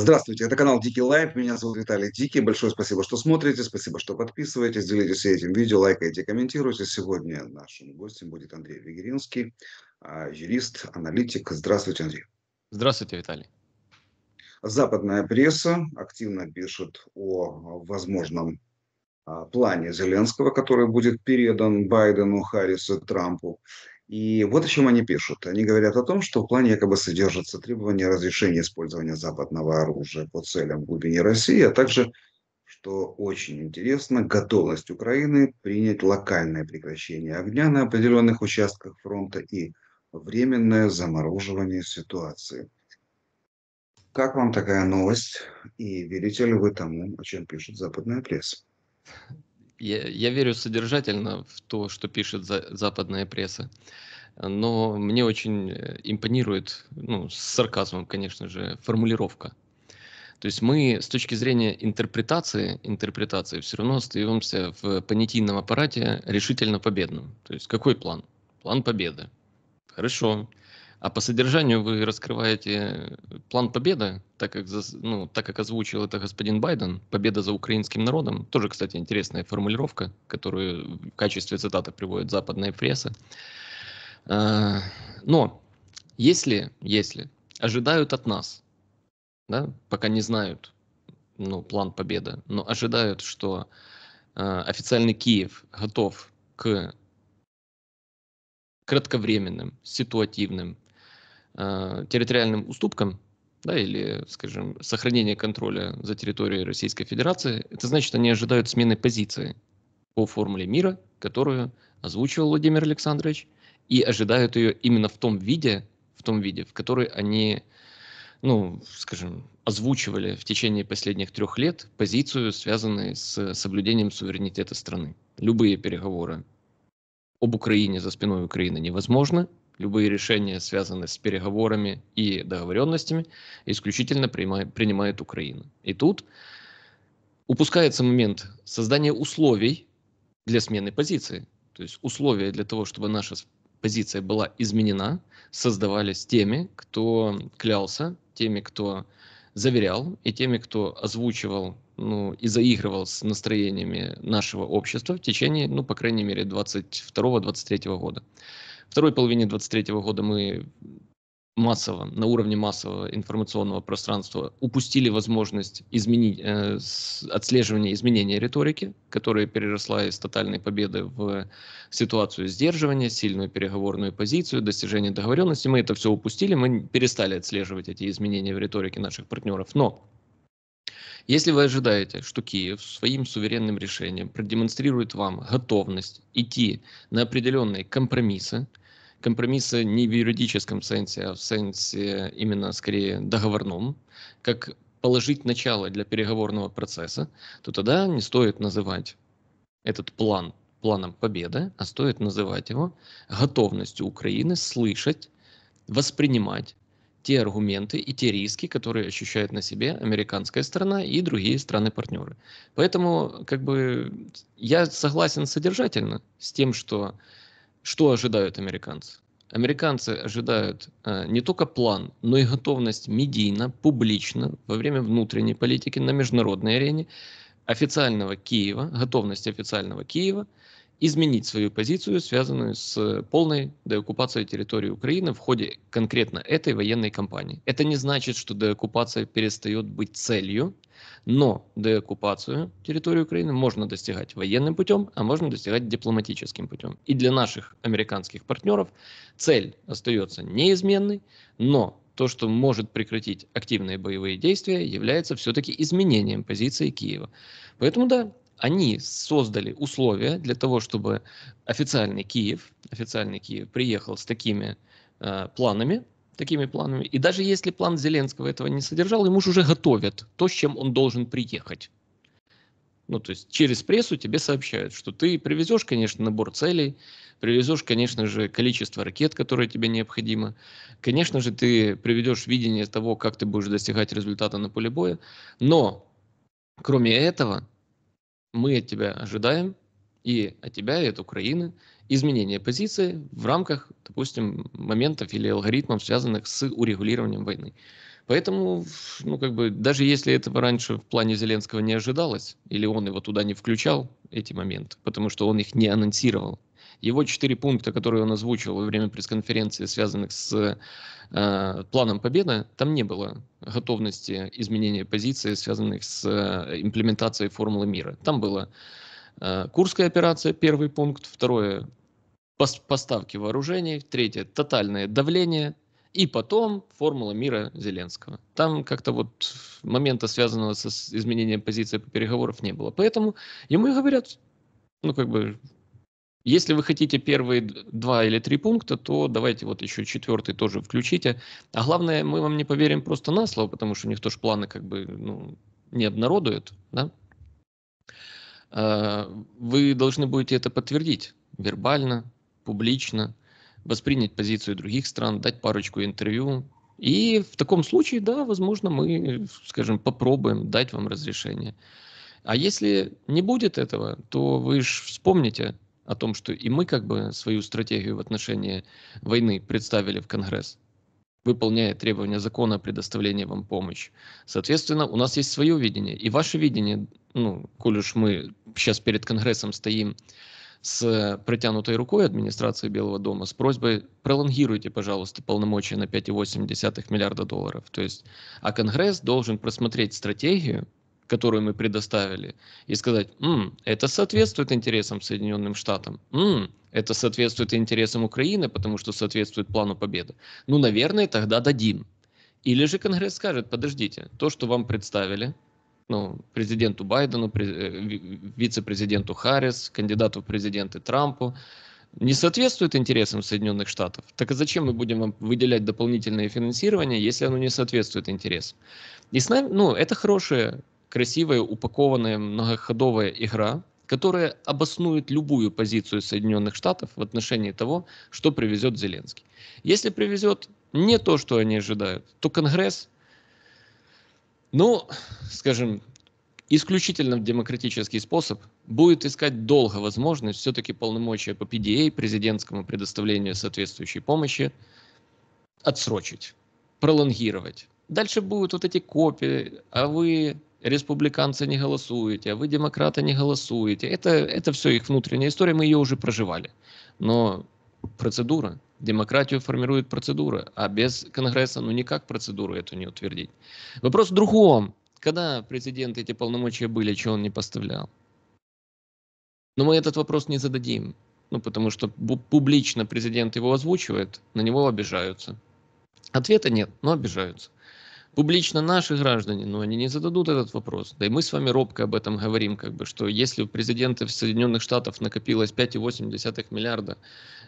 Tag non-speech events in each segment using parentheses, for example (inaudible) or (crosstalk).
Здравствуйте, это канал Дикий Лайф, меня зовут Виталий Дикий. Большое спасибо, что смотрите, спасибо, что подписываетесь, делитесь этим видео, лайкайте, комментируйте. Сегодня нашим гостем будет Андрей Вегеринский, а, юрист, аналитик. Здравствуйте, Андрей. Здравствуйте, Виталий. Западная пресса активно пишет о возможном а, плане Зеленского, который будет передан Байдену, Харрису, Трампу. И вот о чем они пишут. Они говорят о том, что в плане якобы содержится требование разрешения использования западного оружия по целям в глубине России, а также, что очень интересно, готовность Украины принять локальное прекращение огня на определенных участках фронта и временное замороживание ситуации. Как вам такая новость? И верите ли вы тому, о чем пишет западная пресса? я, я верю содержательно в то, что пишет за, западная пресса, но мне очень э, импонирует, ну, с сарказмом, конечно же, формулировка. То есть мы с точки зрения интерпретации, интерпретации все равно остаемся в понятийном аппарате решительно победным. То есть какой план? План победы. Хорошо. Хорошо а по содержанию вы раскрываете э, план победы, так как, ну, так как озвучил это господин Байден, победа за украинским народом. Тоже, кстати, интересная формулировка, которую в качестве цитаты приводит западная пресса. Но если, если ожидают от нас, да, пока не знают ну, план победы, но ожидают, что а, официальный Киев готов к кратковременным, ситуативным, Э, территориальным уступкам, да, или, скажем, сохранение контроля за территорией Российской Федерации, это значит, они ожидают смены позиции по формуле мира, которую озвучивал Владимир Александрович, и ожидают ее именно в том виде, в том виде, в которой они, ну, скажем, озвучивали в течение последних трех лет позицию, связанную с соблюдением суверенитета страны. Любые переговоры об Украине за спиной Украины невозможно, любые решения, связанные с переговорами и договоренностями, исключительно принимает, принимает Украина. И тут упускается момент создания условий для смены позиции. То есть условия для того, чтобы наша позиция была изменена, создавались теми, кто клялся, теми, кто заверял, и теми, кто озвучивал ну, и заигрывал с настроениями нашего общества в течение, ну, по крайней мере, 22-23 года второй половине 23 года мы массово, на уровне массового информационного пространства упустили возможность изменить, э, отслеживания изменения риторики, которая переросла из тотальной победы в ситуацию сдерживания, сильную переговорную позицию, достижение договоренности. Мы это все упустили, мы перестали отслеживать эти изменения в риторике наших партнеров. Но если вы ожидаете, что Киев своим суверенным решением продемонстрирует вам готовность идти на определенные компромиссы, компромиссы не в юридическом сенсе, а в сенсе именно скорее договорном, как положить начало для переговорного процесса, то тогда не стоит называть этот план планом победы, а стоит называть его готовностью Украины слышать, воспринимать те аргументы и те риски, которые ощущает на себе американская страна и другие страны-партнеры. Поэтому как бы я согласен содержательно с тем, что, что ожидают американцы. Американцы ожидают э, не только план, но и готовность медийно, публично, во время внутренней политики на международной арене официального Киева, готовность официального Киева – изменить свою позицию, связанную с э, полной деоккупацией территории Украины в ходе конкретно этой военной кампании. Это не значит, что деоккупация перестает быть целью, но деоккупацию территории Украины можно достигать военным путем, а можно достигать дипломатическим путем. И для наших американских партнеров цель остается неизменной, но то, что может прекратить активные боевые действия, является все-таки изменением позиции Киева. Поэтому да, они создали условия для того, чтобы официальный Киев, официальный Киев приехал с такими э, планами, такими планами. И даже если план Зеленского этого не содержал, ему же уже готовят то, с чем он должен приехать. Ну, то есть через прессу тебе сообщают, что ты привезешь, конечно, набор целей, привезешь, конечно же, количество ракет, которые тебе необходимо, конечно же, ты приведешь видение того, как ты будешь достигать результата на поле боя, но кроме этого мы от тебя ожидаем и от тебя, и от Украины изменения позиции в рамках, допустим, моментов или алгоритмов, связанных с урегулированием войны. Поэтому, ну, как бы, даже если этого раньше в плане Зеленского не ожидалось, или он его туда не включал, эти моменты, потому что он их не анонсировал, его четыре пункта, которые он озвучил во время пресс-конференции, связанных с э, планом победы, там не было готовности изменения позиции, связанных с э, имплементацией формулы мира. Там было э, Курская операция, первый пункт, второе пос поставки вооружений, третье тотальное давление, и потом формула мира Зеленского. Там как-то вот момента, связанного с изменением позиции по переговорам, не было. Поэтому ему и говорят, ну как бы если вы хотите первые два или три пункта, то давайте вот еще четвертый тоже включите. А главное, мы вам не поверим просто на слово, потому что у них тоже планы как бы ну, не обнародуют. Да? А, вы должны будете это подтвердить вербально, публично, воспринять позицию других стран, дать парочку интервью. И в таком случае, да, возможно, мы, скажем, попробуем дать вам разрешение. А если не будет этого, то вы же вспомните, о том, что и мы как бы свою стратегию в отношении войны представили в Конгресс, выполняя требования закона о предоставлении вам помощи. Соответственно, у нас есть свое видение. И ваше видение, ну, коль уж мы сейчас перед Конгрессом стоим с протянутой рукой администрации Белого дома с просьбой пролонгируйте, пожалуйста, полномочия на 5,8 миллиарда долларов. То есть, а Конгресс должен просмотреть стратегию, которую мы предоставили, и сказать, М, это соответствует интересам Соединенным Штатам, М, это соответствует интересам Украины, потому что соответствует плану победы. Ну, наверное, тогда дадим. Или же Конгресс скажет, подождите, то, что вам представили, ну, президенту Байдену, э, вице-президенту Харрис, кандидату в президенты Трампу, не соответствует интересам Соединенных Штатов, так и зачем мы будем вам выделять дополнительное финансирование, если оно не соответствует интересам? И с нами, ну, это хорошее красивая, упакованная многоходовая игра, которая обоснует любую позицию Соединенных Штатов в отношении того, что привезет Зеленский. Если привезет не то, что они ожидают, то Конгресс, ну, скажем, исключительно в демократический способ, будет искать долго возможность все-таки полномочия по PDA, президентскому предоставлению соответствующей помощи, отсрочить, пролонгировать. Дальше будут вот эти копии, а вы республиканцы не голосуете, а вы демократы не голосуете. Это, это все их внутренняя история, мы ее уже проживали. Но процедура, демократию формирует процедура, а без Конгресса ну никак процедуру эту не утвердить. Вопрос в другом. Когда президент эти полномочия были, чего он не поставлял? Но мы этот вопрос не зададим, ну, потому что публично президент его озвучивает, на него обижаются. Ответа нет, но обижаются публично наши граждане, но они не зададут этот вопрос. Да и мы с вами робко об этом говорим, как бы, что если у президента Соединенных Штатов накопилось 5,8 миллиарда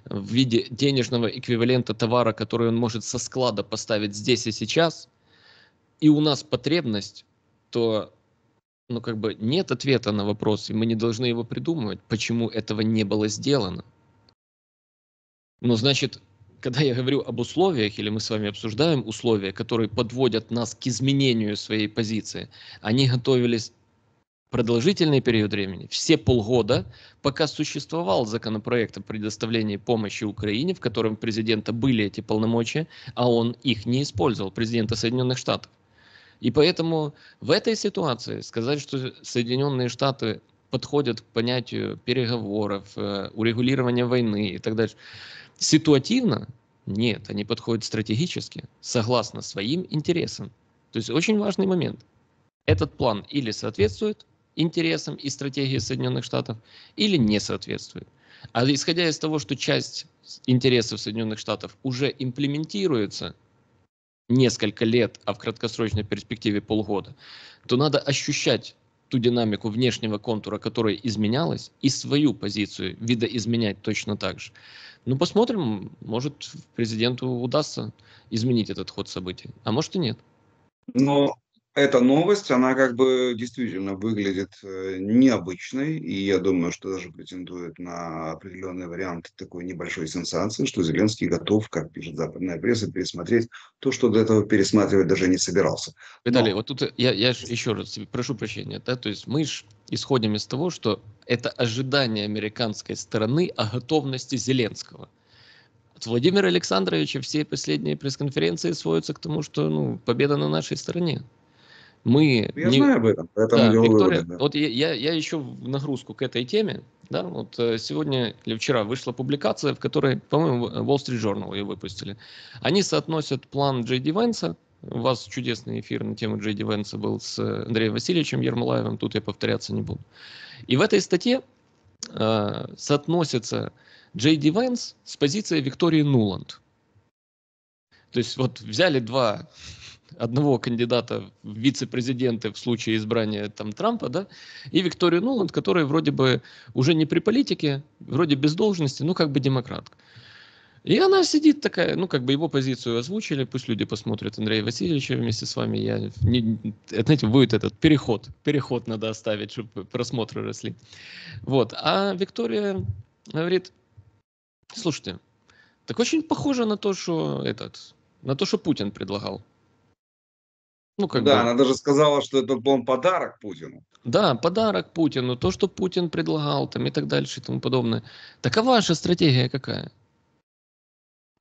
в виде денежного эквивалента товара, который он может со склада поставить здесь и сейчас, и у нас потребность, то ну, как бы нет ответа на вопрос, и мы не должны его придумывать, почему этого не было сделано. Ну, значит, когда я говорю об условиях, или мы с вами обсуждаем условия, которые подводят нас к изменению своей позиции, они готовились продолжительный период времени, все полгода, пока существовал законопроект о предоставлении помощи Украине, в котором президента были эти полномочия, а он их не использовал, президента Соединенных Штатов. И поэтому в этой ситуации сказать, что Соединенные Штаты подходят к понятию переговоров, э, урегулирования войны и так далее, Ситуативно? Нет, они подходят стратегически, согласно своим интересам. То есть очень важный момент. Этот план или соответствует интересам и стратегии Соединенных Штатов, или не соответствует. А исходя из того, что часть интересов Соединенных Штатов уже имплементируется несколько лет, а в краткосрочной перспективе полгода, то надо ощущать ту динамику внешнего контура, которая изменялась, и свою позицию видоизменять точно так же. Ну, посмотрим, может, президенту удастся изменить этот ход событий, а может и нет. Но эта новость, она как бы действительно выглядит э, необычной, и я думаю, что даже претендует на определенный вариант такой небольшой сенсации, что Зеленский готов, как пишет западная пресса, пересмотреть то, что до этого пересматривать даже не собирался. Виталий, Но... вот тут я, я еще раз прошу прощения, да, то есть мы же исходим из того, что это ожидание американской стороны о готовности Зеленского. От Владимира Александровича все последние пресс-конференции сводятся к тому, что ну, победа на нашей стороне. Мы я не... знаю об этом, поэтому да, Виктория, выводы, да. Вот я, я, я еще в нагрузку к этой теме. Да, вот э, сегодня или вчера вышла публикация, в которой, по-моему, Wall Street Journal ее выпустили. Они соотносят план Джей Ди Венса у вас чудесный эфир на тему Джей Дивенса был с э, Андреем Васильевичем Ермолаевым, тут я повторяться не буду. И в этой статье э, соотносится Джей Дивенс с позицией Виктории Нуланд. То есть вот взяли два одного кандидата в вице-президенты в случае избрания там Трампа, да, и Викторию Нуланд, которая вроде бы уже не при политике, вроде без должности, ну как бы демократка. И она сидит такая, ну, как бы его позицию озвучили, пусть люди посмотрят Андрея Васильевича вместе с вами. Я, не, знаете, будет этот переход, переход надо оставить, чтобы просмотры росли. Вот, а Виктория говорит, слушайте, так очень похоже на то, что этот, на то, что Путин предлагал. Ну, как да, бы... она даже сказала, что это был подарок Путину. Да, подарок Путину, то, что Путин предлагал там, и так дальше и тому подобное. Так а ваша стратегия какая?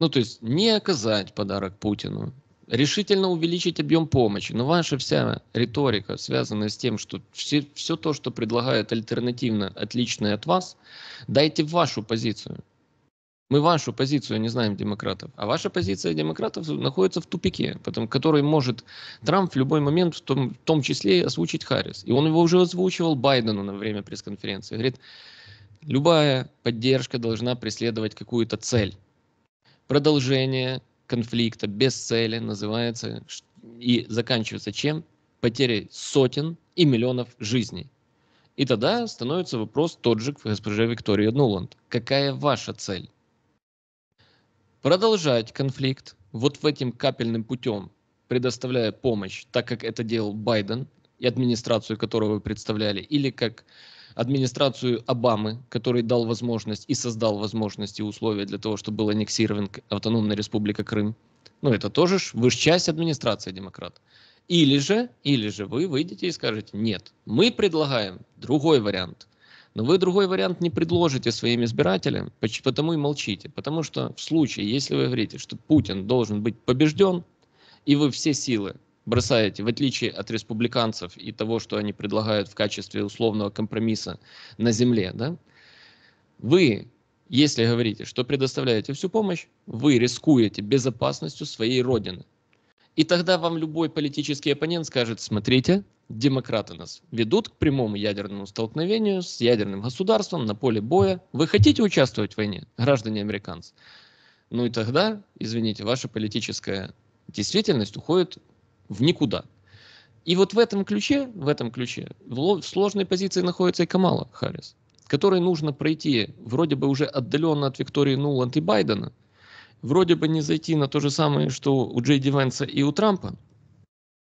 Ну, то есть не оказать подарок Путину, решительно увеличить объем помощи. Но ваша вся риторика, связанная с тем, что все, все то, что предлагают альтернативно, отличное от вас, дайте вашу позицию. Мы вашу позицию не знаем демократов, а ваша позиция демократов находится в тупике, потом, который может Трамп в любой момент, в том, в том числе, озвучить Харрис. И он его уже озвучивал Байдену на время пресс-конференции. Говорит, любая поддержка должна преследовать какую-то цель продолжение конфликта без цели называется и заканчивается чем? Потерей сотен и миллионов жизней. И тогда становится вопрос тот же к госпоже Виктории Нуланд. Какая ваша цель? Продолжать конфликт вот в этим капельным путем, предоставляя помощь, так как это делал Байден и администрацию которого вы представляли, или как администрацию Обамы, который дал возможность и создал возможности и условия для того, чтобы был аннексирован автономная республика Крым. Ну, это тоже вы же часть администрации демократ. Или же, или же вы выйдете и скажете, нет, мы предлагаем другой вариант. Но вы другой вариант не предложите своим избирателям, потому и молчите. Потому что в случае, если вы говорите, что Путин должен быть побежден, и вы все силы бросаете, в отличие от республиканцев и того, что они предлагают в качестве условного компромисса на земле, да, вы, если говорите, что предоставляете всю помощь, вы рискуете безопасностью своей родины. И тогда вам любой политический оппонент скажет, смотрите, демократы нас ведут к прямому ядерному столкновению с ядерным государством на поле боя. Вы хотите участвовать в войне, граждане американцы? Ну и тогда, извините, ваша политическая действительность уходит в никуда. И вот в этом ключе, в этом ключе, в сложной позиции находится и Камала Харрис, которой нужно пройти вроде бы уже отдаленно от Виктории Нуланд и Байдена, вроде бы не зайти на то же самое, что у Джей Дивенса и у Трампа,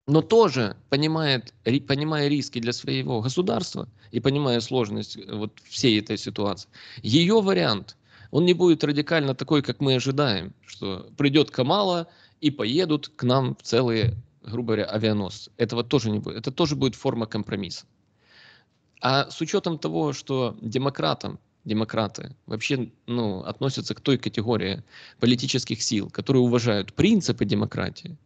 но тоже понимает, понимая риски для своего государства и понимая сложность э, вот всей этой ситуации, ее вариант, он не будет радикально такой, как мы ожидаем, что придет Камала и поедут к нам в целые грубо говоря, авианосец. Этого тоже не будет. Это тоже будет форма компромисса. А с учетом того, что демократам, демократы вообще ну, относятся к той категории политических сил, которые уважают принципы демократии,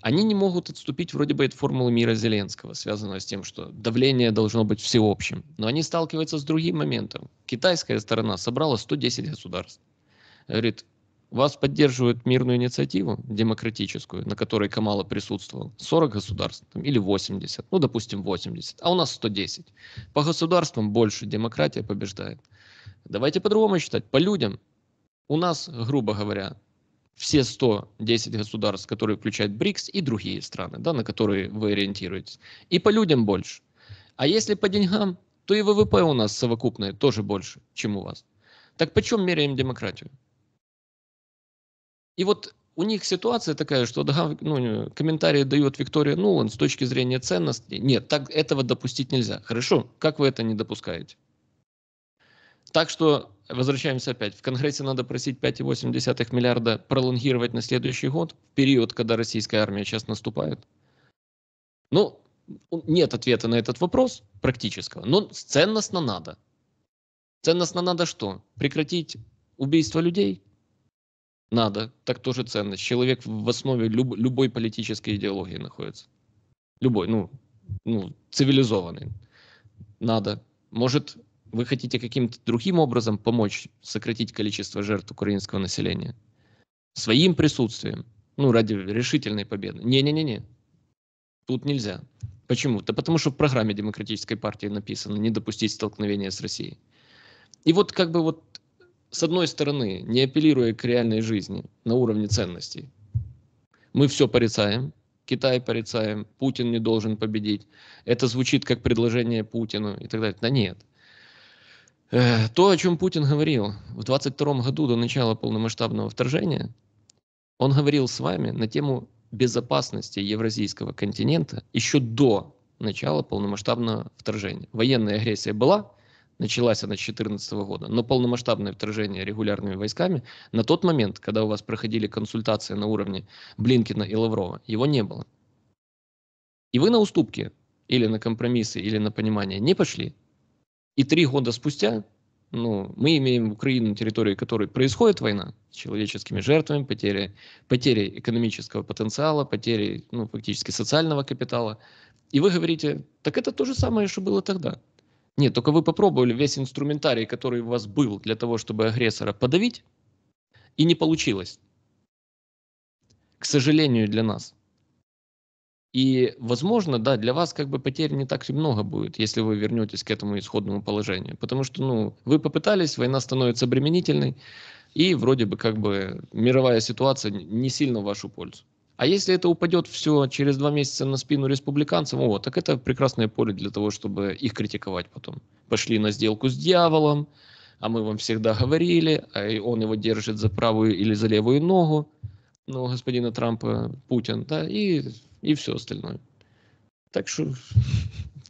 они не могут отступить вроде бы от формулы мира Зеленского, связанного с тем, что давление должно быть всеобщим. Но они сталкиваются с другим моментом. Китайская сторона собрала 110 государств. Говорит, вас поддерживают мирную инициативу демократическую, на которой Камала присутствовал, 40 государств там, или 80, ну, допустим, 80, а у нас 110. По государствам больше демократия побеждает. Давайте по-другому считать, по людям. У нас, грубо говоря, все 110 государств, которые включают БРИКС и другие страны, да, на которые вы ориентируетесь. И по людям больше. А если по деньгам, то и ВВП у нас совокупное тоже больше, чем у вас. Так почем меряем демократию? И вот у них ситуация такая, что ну, комментарии дает Виктория Нулан с точки зрения ценности Нет, так этого допустить нельзя. Хорошо, как вы это не допускаете? Так что возвращаемся опять. В Конгрессе надо просить 5,8 миллиарда пролонгировать на следующий год, в период, когда российская армия сейчас наступает. Ну, нет ответа на этот вопрос практического, но ценностно надо. Ценностно надо что? Прекратить убийство людей – надо. Так тоже ценность. Человек в основе люб, любой политической идеологии находится. Любой, ну, ну, цивилизованный. Надо. Может, вы хотите каким-то другим образом помочь сократить количество жертв украинского населения? Своим присутствием. Ну, ради решительной победы. Не-не-не-не. Тут нельзя. Почему? Да потому что в программе Демократической партии написано не допустить столкновения с Россией. И вот как бы вот с одной стороны, не апеллируя к реальной жизни на уровне ценностей, мы все порицаем, Китай порицаем, Путин не должен победить, это звучит как предложение Путину и так далее. Да нет. Э, то, о чем Путин говорил в 22 году до начала полномасштабного вторжения, он говорил с вами на тему безопасности евразийского континента еще до начала полномасштабного вторжения. Военная агрессия была, началась она с 2014 года, но полномасштабное вторжение регулярными войсками на тот момент, когда у вас проходили консультации на уровне Блинкина и Лаврова, его не было. И вы на уступки или на компромиссы, или на понимание не пошли. И три года спустя ну, мы имеем Украину, на которой происходит война, с человеческими жертвами, потери, потери экономического потенциала, потери ну, фактически социального капитала. И вы говорите, так это то же самое, что было тогда. Нет, только вы попробовали весь инструментарий, который у вас был для того, чтобы агрессора подавить, и не получилось. К сожалению для нас. И, возможно, да, для вас как бы потерь не так и много будет, если вы вернетесь к этому исходному положению. Потому что, ну, вы попытались, война становится обременительной, и вроде бы как бы мировая ситуация не сильно в вашу пользу. А если это упадет все через два месяца на спину республиканцам, о, так это прекрасное поле для того, чтобы их критиковать потом. Пошли на сделку с дьяволом, а мы вам всегда говорили, а он его держит за правую или за левую ногу, ну, господина Трампа, Путин, да, и, и все остальное. Так что... (laughs)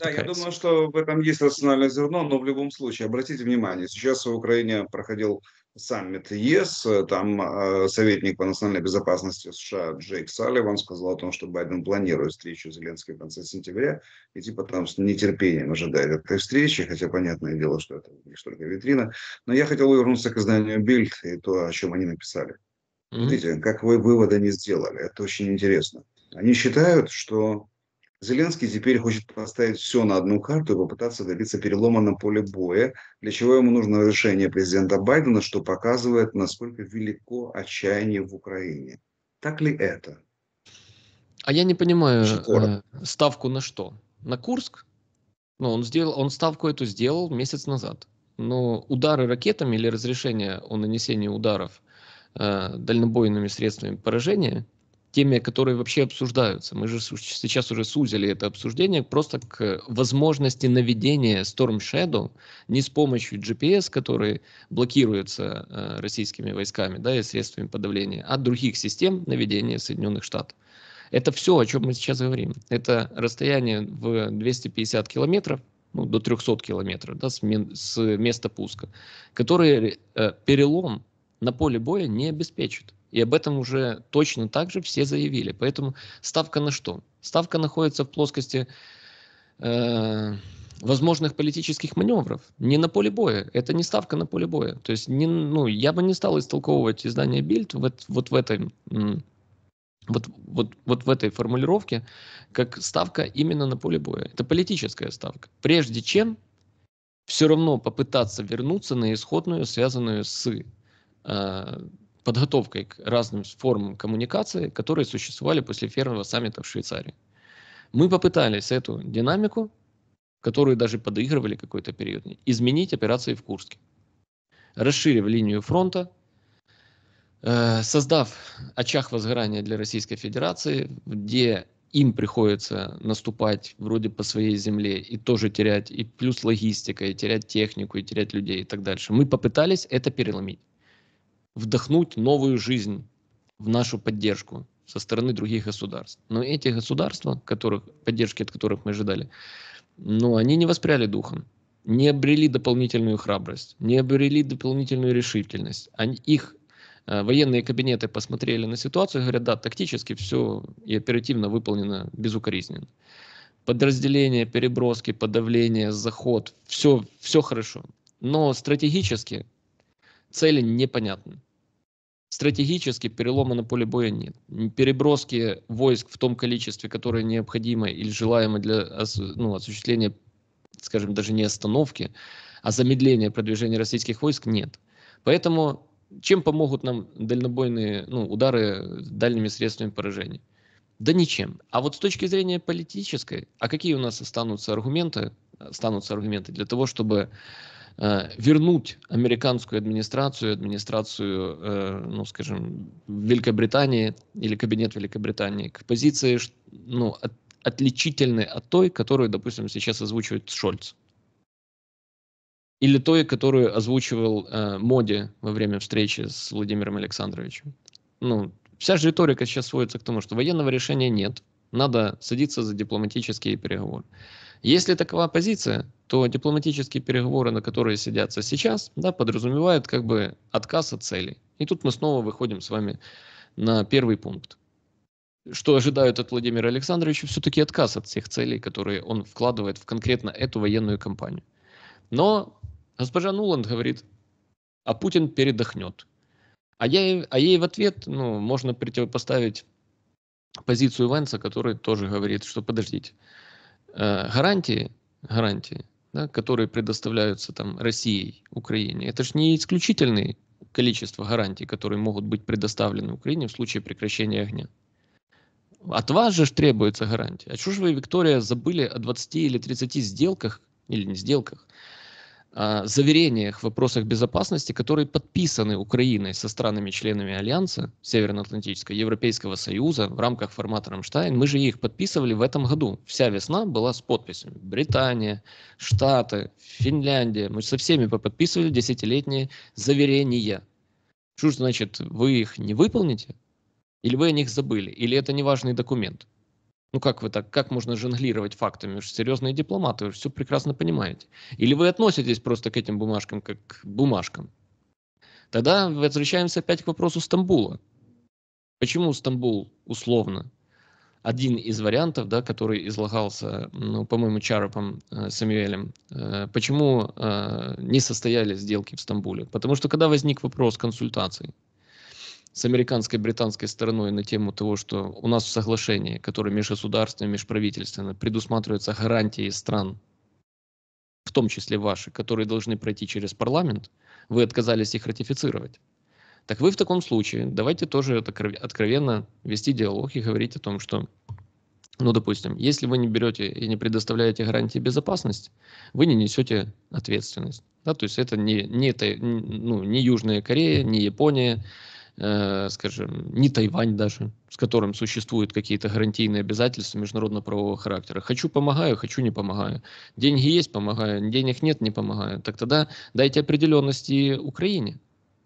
Да, я думаю, что в этом есть рациональное зерно, но в любом случае, обратите внимание, сейчас в Украине проходил саммит ЕС, там э, советник по национальной безопасности США Джейк Салливан сказал о том, что Байден планирует встречу с Зеленским в конце сентября, и типа там с нетерпением ожидает этой встречи, хотя понятное дело, что это лишь только витрина. Но я хотел вернуться к изданию Бильд и то, о чем они написали. mm Видите, как вы выводы не сделали, это очень интересно. Они считают, что Зеленский теперь хочет поставить все на одну карту и попытаться добиться перелома на поле боя, для чего ему нужно разрешение президента Байдена, что показывает, насколько велико отчаяние в Украине. Так ли это? А я не понимаю э, ставку на что? На Курск? Ну, он сделал, он ставку эту сделал месяц назад. Но удары ракетами или разрешение о нанесении ударов э, дальнобойными средствами поражения теме, которые вообще обсуждаются. Мы же сейчас уже сузили это обсуждение просто к возможности наведения Storm Shadow не с помощью GPS, который блокируется э, российскими войсками да, и средствами подавления, а других систем наведения Соединенных Штатов. Это все, о чем мы сейчас говорим. Это расстояние в 250 километров, ну, до 300 километров да, с, с места пуска, которые э, перелом на поле боя не обеспечит. И об этом уже точно так же все заявили. Поэтому ставка на что? Ставка находится в плоскости э, возможных политических маневров, не на поле боя. Это не ставка на поле боя. То есть не, ну, я бы не стал истолковывать издание Бильд вот, вот в этой вот, вот, вот в этой формулировке, как ставка именно на поле боя. Это политическая ставка. Прежде чем все равно попытаться вернуться на исходную, связанную с э, подготовкой к разным формам коммуникации, которые существовали после первого саммита в Швейцарии. Мы попытались эту динамику, которую даже подыгрывали какой-то период, изменить операции в Курске. Расширив линию фронта, э, создав очаг возгорания для Российской Федерации, где им приходится наступать вроде по своей земле и тоже терять, и плюс логистика, и терять технику, и терять людей и так дальше. Мы попытались это переломить вдохнуть новую жизнь в нашу поддержку со стороны других государств. Но эти государства, которых, поддержки от которых мы ожидали, ну, они не воспряли духом, не обрели дополнительную храбрость, не обрели дополнительную решительность. Они, их э, военные кабинеты посмотрели на ситуацию и говорят, да, тактически все и оперативно выполнено безукоризненно. Подразделения, переброски, подавление, заход, все, все хорошо. Но стратегически цели непонятны стратегически перелома на поле боя нет. Переброски войск в том количестве, которое необходимо или желаемо для ну, осуществления, скажем, даже не остановки, а замедления продвижения российских войск нет. Поэтому чем помогут нам дальнобойные ну, удары дальними средствами поражения? Да ничем. А вот с точки зрения политической, а какие у нас останутся аргументы, останутся аргументы для того, чтобы Э, вернуть американскую администрацию, администрацию, э, ну, скажем, Великобритании или кабинет Великобритании к позиции, ну, от, отличительной от той, которую, допустим, сейчас озвучивает Шольц. Или той, которую озвучивал э, Моди во время встречи с Владимиром Александровичем. Ну, вся же риторика сейчас сводится к тому, что военного решения нет. Надо садиться за дипломатические переговоры. Если такова позиция, то дипломатические переговоры, на которые сидятся сейчас, да, подразумевают как бы отказ от целей. И тут мы снова выходим с вами на первый пункт. Что ожидают от Владимира Александровича, все-таки отказ от всех целей, которые он вкладывает в конкретно эту военную кампанию. Но госпожа Нуланд говорит, а Путин передохнет. А, я, а ей в ответ ну, можно противопоставить позицию Венса, который тоже говорит, что подождите, Э, гарантии, гарантии, да, которые предоставляются там Россией, Украине, это же не исключительное количество гарантий, которые могут быть предоставлены Украине в случае прекращения огня. От вас же требуется гарантия. А что же вы, Виктория, забыли о 20 или 30 сделках, или не сделках, а, заверениях в вопросах безопасности, которые подписаны Украиной со странами-членами Альянса Североатлантического Европейского Союза в рамках формата «Рамштайн». Мы же их подписывали в этом году. Вся весна была с подписями. Британия, Штаты, Финляндия. Мы со всеми подписывали десятилетние заверения. Что значит, вы их не выполните? Или вы о них забыли? Или это не важный документ? Ну как вы так, как можно жонглировать фактами? Вы же серьезные дипломаты, вы же все прекрасно понимаете. Или вы относитесь просто к этим бумажкам как к бумажкам? Тогда возвращаемся опять к вопросу Стамбула. Почему Стамбул условно один из вариантов, да, который излагался, ну, по-моему, Чаропом э, Самюэлем, э, почему э, не состоялись сделки в Стамбуле? Потому что когда возник вопрос консультаций, с американской британской стороной на тему того, что у нас в соглашении, которое межгосударственное, межправительственное, предусматриваются гарантии стран, в том числе ваши, которые должны пройти через парламент, вы отказались их ратифицировать. Так вы в таком случае, давайте тоже откровенно вести диалог и говорить о том, что, ну, допустим, если вы не берете и не предоставляете гарантии безопасности, вы не несете ответственность. Да? То есть это не, не, это, ну, не Южная Корея, не Япония, э, скажем, не Тайвань даже, с которым существуют какие-то гарантийные обязательства международно-правового характера. Хочу помогаю, хочу не помогаю. Деньги есть, помогаю, денег нет, не помогаю. Так тогда дайте определенности Украине.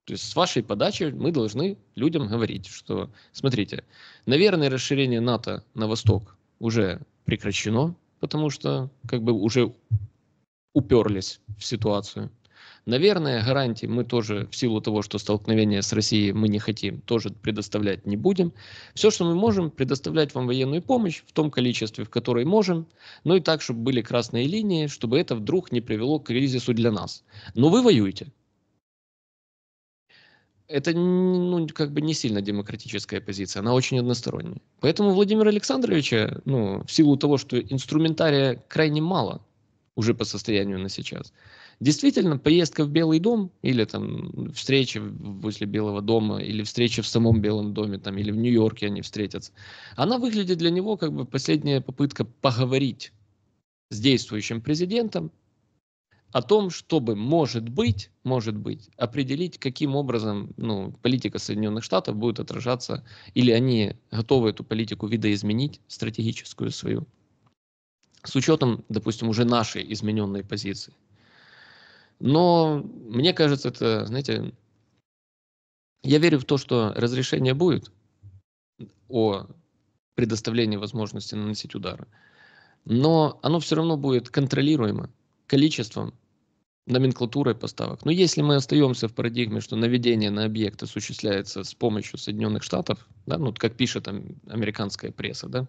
То есть с вашей подачи мы должны людям говорить, что, смотрите, наверное, расширение НАТО на восток уже прекращено, потому что как бы уже уперлись в ситуацию. Наверное, гарантии мы тоже в силу того, что столкновение с Россией мы не хотим, тоже предоставлять не будем. Все, что мы можем, предоставлять вам военную помощь в том количестве, в которой можем, но ну и так, чтобы были красные линии, чтобы это вдруг не привело к кризису для нас. Но вы воюете. Это ну, как бы не сильно демократическая позиция, она очень односторонняя. Поэтому Владимира Александровича, э, ну, в силу того, что инструментария крайне мало уже по состоянию на сейчас, Действительно, поездка в Белый дом или там встреча возле Белого дома или встреча в самом Белом доме там или в Нью-Йорке они встретятся, она выглядит для него как бы последняя попытка поговорить с действующим президентом о том, чтобы, может быть, может быть, определить, каким образом ну, политика Соединенных Штатов будет отражаться, или они готовы эту политику видоизменить, стратегическую свою, с учетом, допустим, уже нашей измененной позиции. Но мне кажется, это, знаете, я верю в то, что разрешение будет о предоставлении возможности наносить удары, но оно все равно будет контролируемо количеством, номенклатурой поставок. Но если мы остаемся в парадигме, что наведение на объект осуществляется с помощью Соединенных Штатов, да, ну, как пишет там американская пресса, да,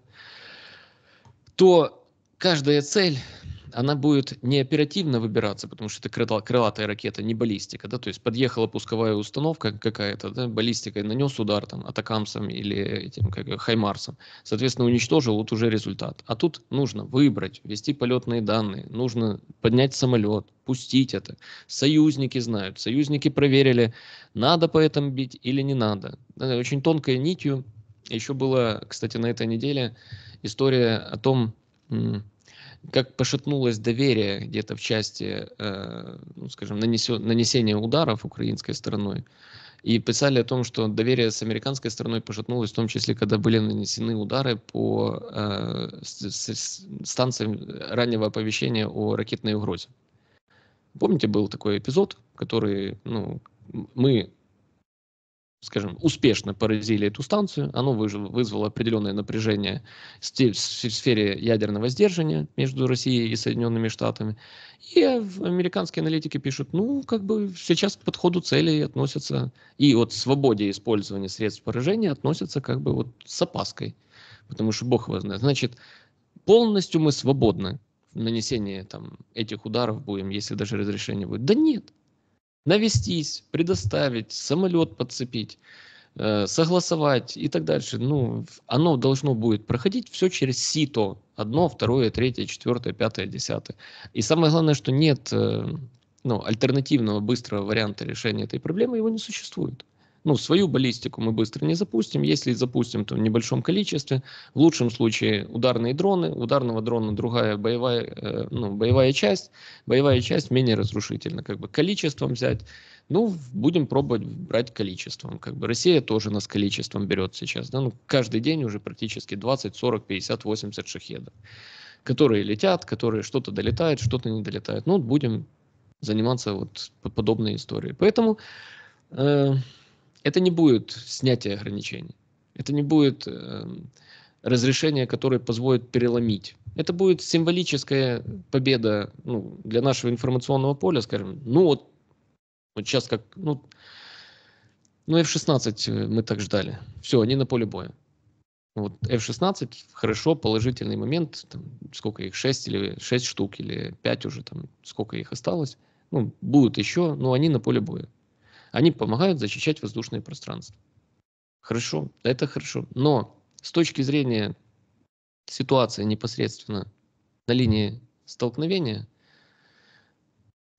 то каждая цель она будет не оперативно выбираться, потому что это крылатая ракета, не баллистика, да, то есть подъехала пусковая установка какая-то, да, баллистикой нанес удар там атакамсом или этим как, хаймарсом, соответственно, уничтожил, вот уже результат. А тут нужно выбрать, ввести полетные данные, нужно поднять самолет, пустить это. Союзники знают, союзники проверили, надо по этому бить или не надо. Очень тонкой нитью еще была, кстати, на этой неделе история о том, как пошатнулось доверие где-то в части, э, ну, скажем, нанесё, нанесения ударов украинской стороной. И писали о том, что доверие с американской стороной пошатнулось, в том числе, когда были нанесены удары по э, станциям раннего оповещения о ракетной угрозе. Помните, был такой эпизод, который ну, мы скажем, успешно поразили эту станцию, оно вызвало определенное напряжение в сфере ядерного сдерживания между Россией и Соединенными Штатами. И э, американские аналитики пишут, ну, как бы сейчас к подходу целей относятся, и вот свободе использования средств поражения относятся как бы вот с опаской, потому что бог его знает. Значит, полностью мы свободны в нанесении там, этих ударов будем, если даже разрешение будет. Да нет, навестись, предоставить, самолет подцепить, э, согласовать и так дальше. Ну, оно должно будет проходить все через сито. Одно, второе, третье, четвертое, пятое, десятое. И самое главное, что нет э, ну, альтернативного быстрого варианта решения этой проблемы, его не существует. Ну, свою баллистику мы быстро не запустим. Если запустим, то в небольшом количестве. В лучшем случае ударные дроны. Ударного дрона другая боевая, э, ну, боевая часть. Боевая часть менее разрушительна. Как бы количеством взять. Ну, будем пробовать брать количеством. Как бы Россия тоже нас количеством берет сейчас. Да? Ну, каждый день уже практически 20, 40, 50, 80 шахедов. Которые летят, которые что-то долетают, что-то не долетают, Ну, будем заниматься вот подобной историей. Поэтому... Э, это не будет снятие ограничений. Это не будет э, разрешение, которое позволит переломить. Это будет символическая победа ну, для нашего информационного поля, скажем. Ну вот, вот сейчас как... Ну, ну, F-16 э, мы так ждали. Все, они на поле боя. Вот F-16 хорошо, положительный момент, там, сколько их, 6 или 6 штук, или 5 уже, там, сколько их осталось. Ну, будут еще, но они на поле боя. Они помогают защищать воздушное пространство. Хорошо, это хорошо. Но с точки зрения ситуации непосредственно на линии столкновения,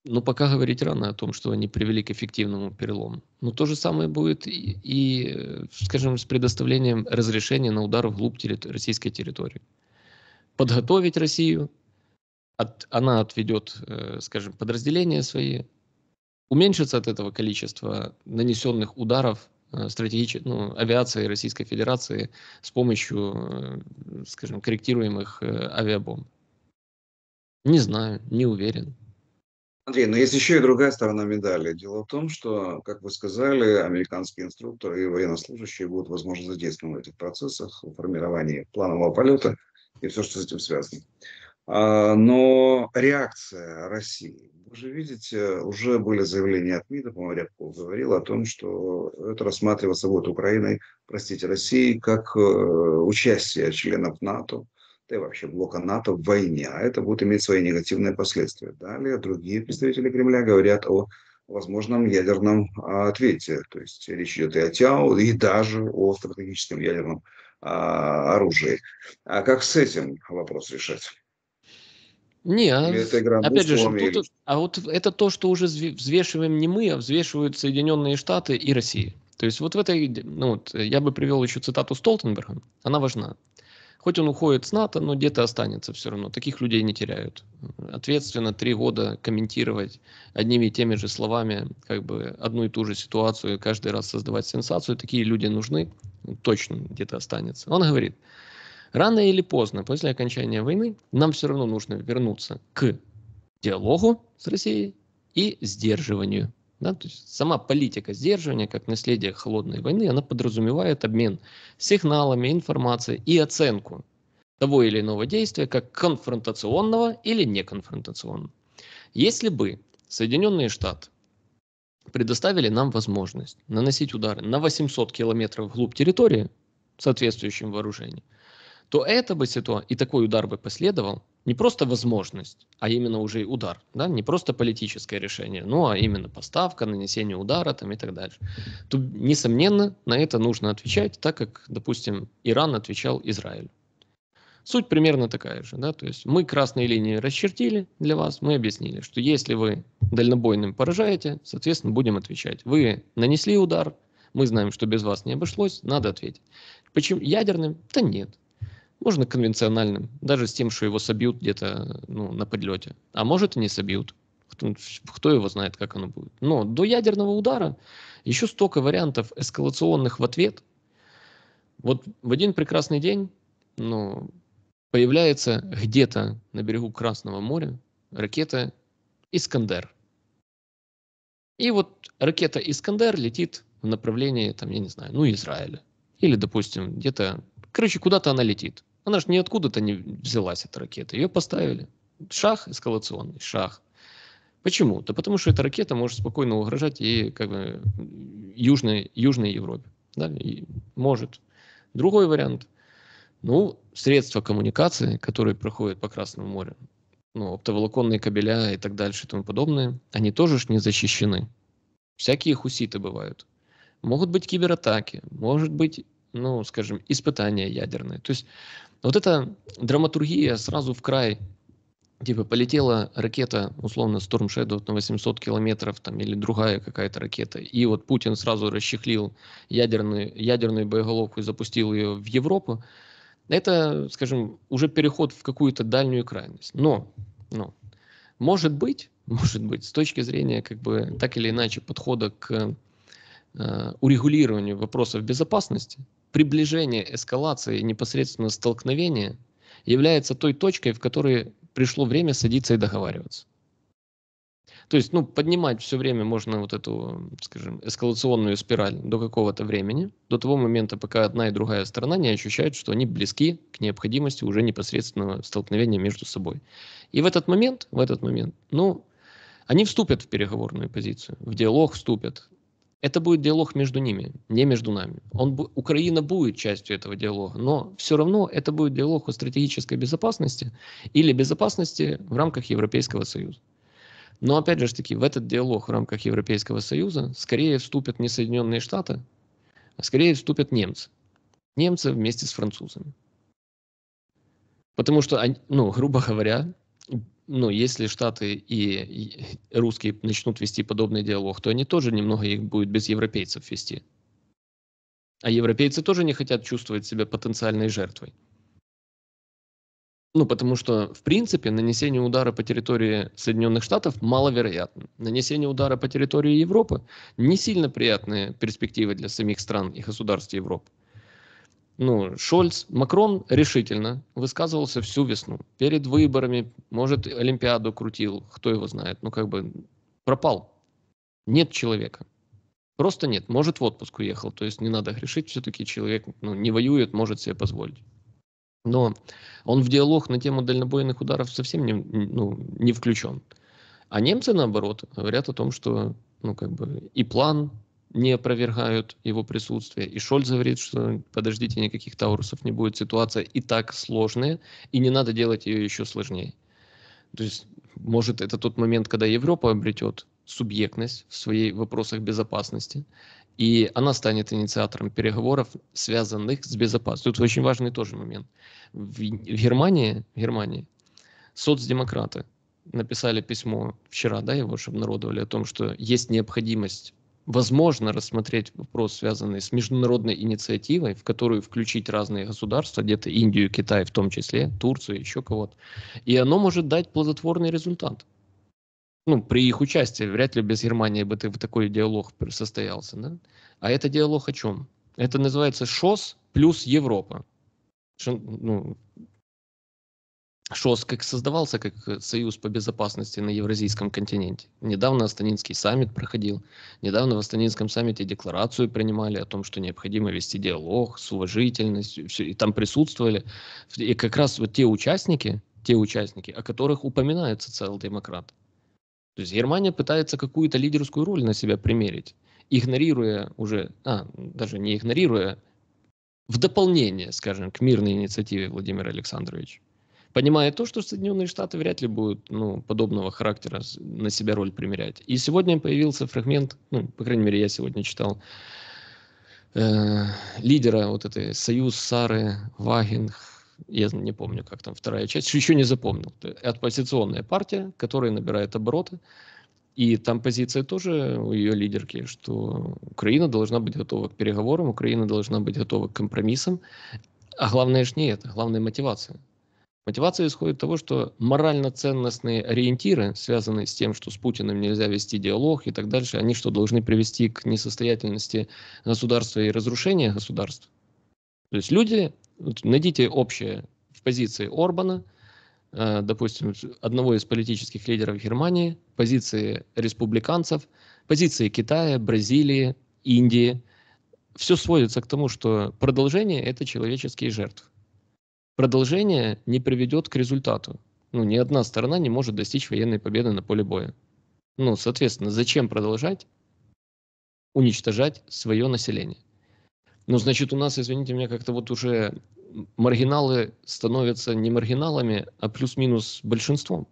ну, пока говорить рано о том, что они привели к эффективному перелому. Но то же самое будет и, и скажем, с предоставлением разрешения на удар вглубь территор- российской территории. Подготовить Россию, от, она отведет, э, скажем, подразделения свои, уменьшится от этого количество нанесенных ударов э, стратегич... ну, авиации Российской Федерации с помощью, э, скажем, корректируемых э, авиабомб? Не знаю, не уверен. Андрей, но есть еще и другая сторона медали. Дело в том, что, как вы сказали, американские инструкторы и военнослужащие будут, возможно, задействованы в этих процессах, формирования планового полета и все, что с этим связано. А, но реакция России. Вы же видите, уже были заявления от МИДа, по-моему, Рябков говорил о том, что это рассматриваться будет Украиной, простите, Россией, как э, участие членов НАТО, да и вообще блока НАТО в войне. А это будет иметь свои негативные последствия. Далее другие представители Кремля говорят о возможном ядерном а, ответе. То есть речь идет и о ТЯО, и даже о стратегическом ядерном а, оружии. А как с этим вопрос решать? Не, а опять же, тут, а вот это то, что уже взвешиваем не мы, а взвешивают Соединенные Штаты и Россия. То есть вот в этой, ну вот, э, я бы привел еще цитату Столтенберга, она важна. Хоть он уходит с НАТО, но где-то останется все равно. Таких людей не теряют. Ответственно три года комментировать одними и теми же словами как бы одну и ту же ситуацию, каждый раз создавать сенсацию, такие люди нужны, точно где-то останется. Он говорит, Рано или поздно, после окончания войны, нам все равно нужно вернуться к диалогу с Россией и сдерживанию. Да? То есть сама политика сдерживания, как наследие холодной войны, она подразумевает обмен сигналами, информацией и оценку того или иного действия как конфронтационного или неконфронтационного. Если бы Соединенные Штаты предоставили нам возможность наносить удары на 800 километров вглубь территории соответствующим вооружением, то это бы ситуация, и такой удар бы последовал, не просто возможность, а именно уже и удар, да, не просто политическое решение, ну, а именно поставка, нанесение удара там и так дальше. Тут, несомненно, на это нужно отвечать, так как, допустим, Иран отвечал Израилю. Суть примерно такая же, да, то есть мы красные линии расчертили для вас, мы объяснили, что если вы дальнобойным поражаете, соответственно, будем отвечать. Вы нанесли удар, мы знаем, что без вас не обошлось, надо ответить. Почему ядерным? Да нет, можно конвенциональным, даже с тем, что его собьют где-то ну, на подлете. А может и не собьют. Кто, кто его знает, как оно будет. Но до ядерного удара еще столько вариантов эскалационных в ответ. Вот в один прекрасный день ну, появляется где-то на берегу Красного моря ракета «Искандер». И вот ракета «Искандер» летит в направлении, там, я не знаю, ну, Израиля. Или, допустим, где-то... Короче, куда-то она летит. Она же ниоткуда-то не взялась, эта ракета. Ее поставили. Шах эскалационный, шах. Почему? Да потому что эта ракета может спокойно угрожать и как бы, Южной, Южной Европе. Да? И может. Другой вариант. Ну, средства коммуникации, которые проходят по Красному морю, ну, оптоволоконные кабеля и так дальше и тому подобное, они тоже ж не защищены. Всякие хуситы бывают. Могут быть кибератаки, может быть ну, скажем, испытания ядерные. То есть вот эта драматургия сразу в край типа полетела ракета, условно, Storm Shadow на 800 километров там, или другая какая-то ракета, и вот Путин сразу расчехлил ядерную, ядерную боеголовку и запустил ее в Европу, это, скажем, уже переход в какую-то дальнюю крайность. Но, но, может быть, (laughs) может быть, с точки зрения, как бы, так или иначе, подхода к э, урегулированию вопросов безопасности, приближение эскалации непосредственно столкновение является той точкой, в которой пришло время садиться и договариваться. То есть, ну, поднимать все время можно вот эту, скажем, эскалационную спираль до какого-то времени, до того момента, пока одна и другая сторона не ощущают, что они близки к необходимости уже непосредственного столкновения между собой. И в этот момент, в этот момент, ну, они вступят в переговорную позицию, в диалог вступят, это будет диалог между ними, не между нами. Он, Украина будет частью этого диалога, но все равно это будет диалог о стратегической безопасности или безопасности в рамках Европейского Союза. Но опять же таки, в этот диалог в рамках Европейского Союза скорее вступят не Соединенные Штаты, а скорее вступят немцы. Немцы вместе с французами. Потому что, ну, грубо говоря, ну, если Штаты и русские начнут вести подобный диалог, то они тоже немного их будут без европейцев вести. А европейцы тоже не хотят чувствовать себя потенциальной жертвой. Ну, потому что, в принципе, нанесение удара по территории Соединенных Штатов маловероятно. Нанесение удара по территории Европы не сильно приятные перспективы для самих стран и государств Европы ну, Шольц, Макрон решительно высказывался всю весну. Перед выборами, может, Олимпиаду крутил, кто его знает. Ну, как бы пропал. Нет человека. Просто нет. Может, в отпуск уехал. То есть не надо решить, Все-таки человек ну, не воюет, может себе позволить. Но он в диалог на тему дальнобойных ударов совсем не, ну, не включен. А немцы, наоборот, говорят о том, что ну, как бы и план не опровергают его присутствие. И Шольц говорит, что подождите, никаких Таурусов не будет, ситуация и так сложная, и не надо делать ее еще сложнее. То есть, может, это тот момент, когда Европа обретет субъектность в своих вопросах безопасности, и она станет инициатором переговоров, связанных с безопасностью. Тут очень важный тоже момент. В Германии, в Германии соцдемократы написали письмо вчера, да, его же обнародовали, о том, что есть необходимость возможно рассмотреть вопрос, связанный с международной инициативой, в которую включить разные государства, где-то Индию, Китай в том числе, Турцию, еще кого-то. И оно может дать плодотворный результат. Ну, при их участии, вряд ли без Германии бы ты в такой диалог состоялся. Да? А это диалог о чем? Это называется ШОС плюс Европа. Ну, ШОС как создавался как э, союз по безопасности на евразийском континенте. Недавно Астанинский саммит проходил. Недавно в Астанинском саммите декларацию принимали о том, что необходимо вести диалог с уважительностью. Все, и там присутствовали. И как раз вот те участники, те участники, о которых упоминает социал-демократ. То есть Германия пытается какую-то лидерскую роль на себя примерить, игнорируя уже, а, даже не игнорируя, в дополнение, скажем, к мирной инициативе Владимира Александровича понимая то, что Соединенные Штаты вряд ли будут ну, подобного характера на себя роль примерять. И сегодня появился фрагмент, ну, по крайней мере, я сегодня читал, э, лидера вот этой «Союз Сары Вагин», я не помню, как там вторая часть, еще не запомнил. Оппозиционная партия, которая набирает обороты, и там позиция тоже у ее лидерки, что Украина должна быть готова к переговорам, Украина должна быть готова к компромиссам. А главное же не это, главная мотивация. Мотивация исходит от того, что морально-ценностные ориентиры, связанные с тем, что с Путиным нельзя вести диалог и так дальше, они что, должны привести к несостоятельности государства и разрушения государств? То есть люди, вот, найдите общее в позиции Орбана, э, допустим, одного из политических лидеров Германии, позиции республиканцев, позиции Китая, Бразилии, Индии. Все сводится к тому, что продолжение – это человеческие жертвы продолжение не приведет к результату. Ну, ни одна сторона не может достичь военной победы на поле боя. Ну, соответственно, зачем продолжать уничтожать свое население? Ну, значит, у нас, извините меня, как-то вот уже маргиналы становятся не маргиналами, а плюс-минус большинством.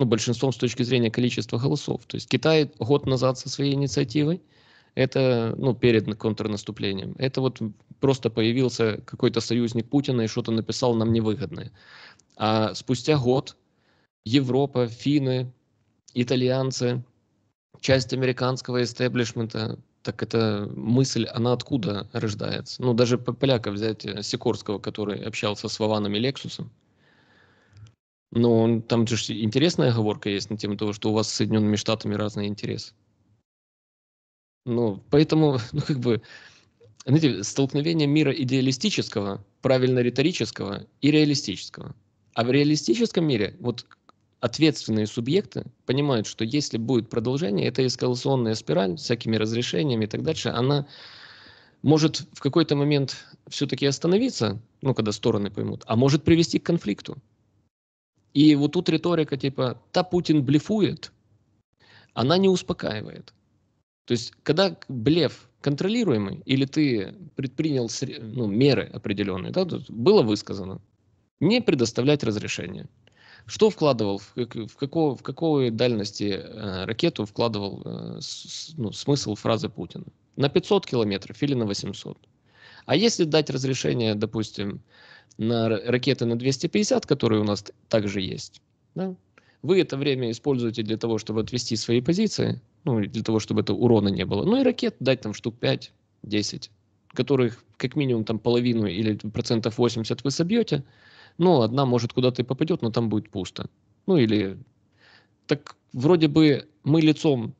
Ну, большинством с точки зрения количества голосов. То есть Китай год назад со своей инициативой, это, ну, перед контрнаступлением, это вот просто появился какой-то союзник Путина и что-то написал нам невыгодное. А спустя год Европа, финны, итальянцы, часть американского истеблишмента, так эта мысль, она откуда рождается? Ну, даже поляка взять э, Сикорского, который общался с Вованом и Лексусом, но там же интересная оговорка есть на тему того, что у вас с Соединенными Штатами разные интересы. Ну, поэтому, (laughs) ну, как бы, знаете, столкновение мира идеалистического, правильно-риторического и реалистического. А в реалистическом мире вот ответственные субъекты понимают, что если будет продолжение, эта эскалационная спираль всякими разрешениями и так дальше, она может в какой-то момент все-таки остановиться, ну, когда стороны поймут, а может привести к конфликту. И вот тут риторика типа «та Путин блефует», она не успокаивает. То есть, когда блеф контролируемый, или ты предпринял ну, меры определенные, да, тут было высказано, не предоставлять разрешение. Что вкладывал, в, в, какого, в какой дальности э, ракету вкладывал э, с, ну, смысл фразы Путина? На 500 километров или на 800? А если дать разрешение, допустим, на ракеты на 250, которые у нас также есть, да, вы это время используете для того, чтобы отвести свои позиции, ну, для того, чтобы это урона не было. Ну и ракет дать там штук 5-10, которых как минимум там половину или процентов 80 вы собьете. Ну, одна может куда-то и попадет, но там будет пусто. Ну или... Так вроде бы мы лицом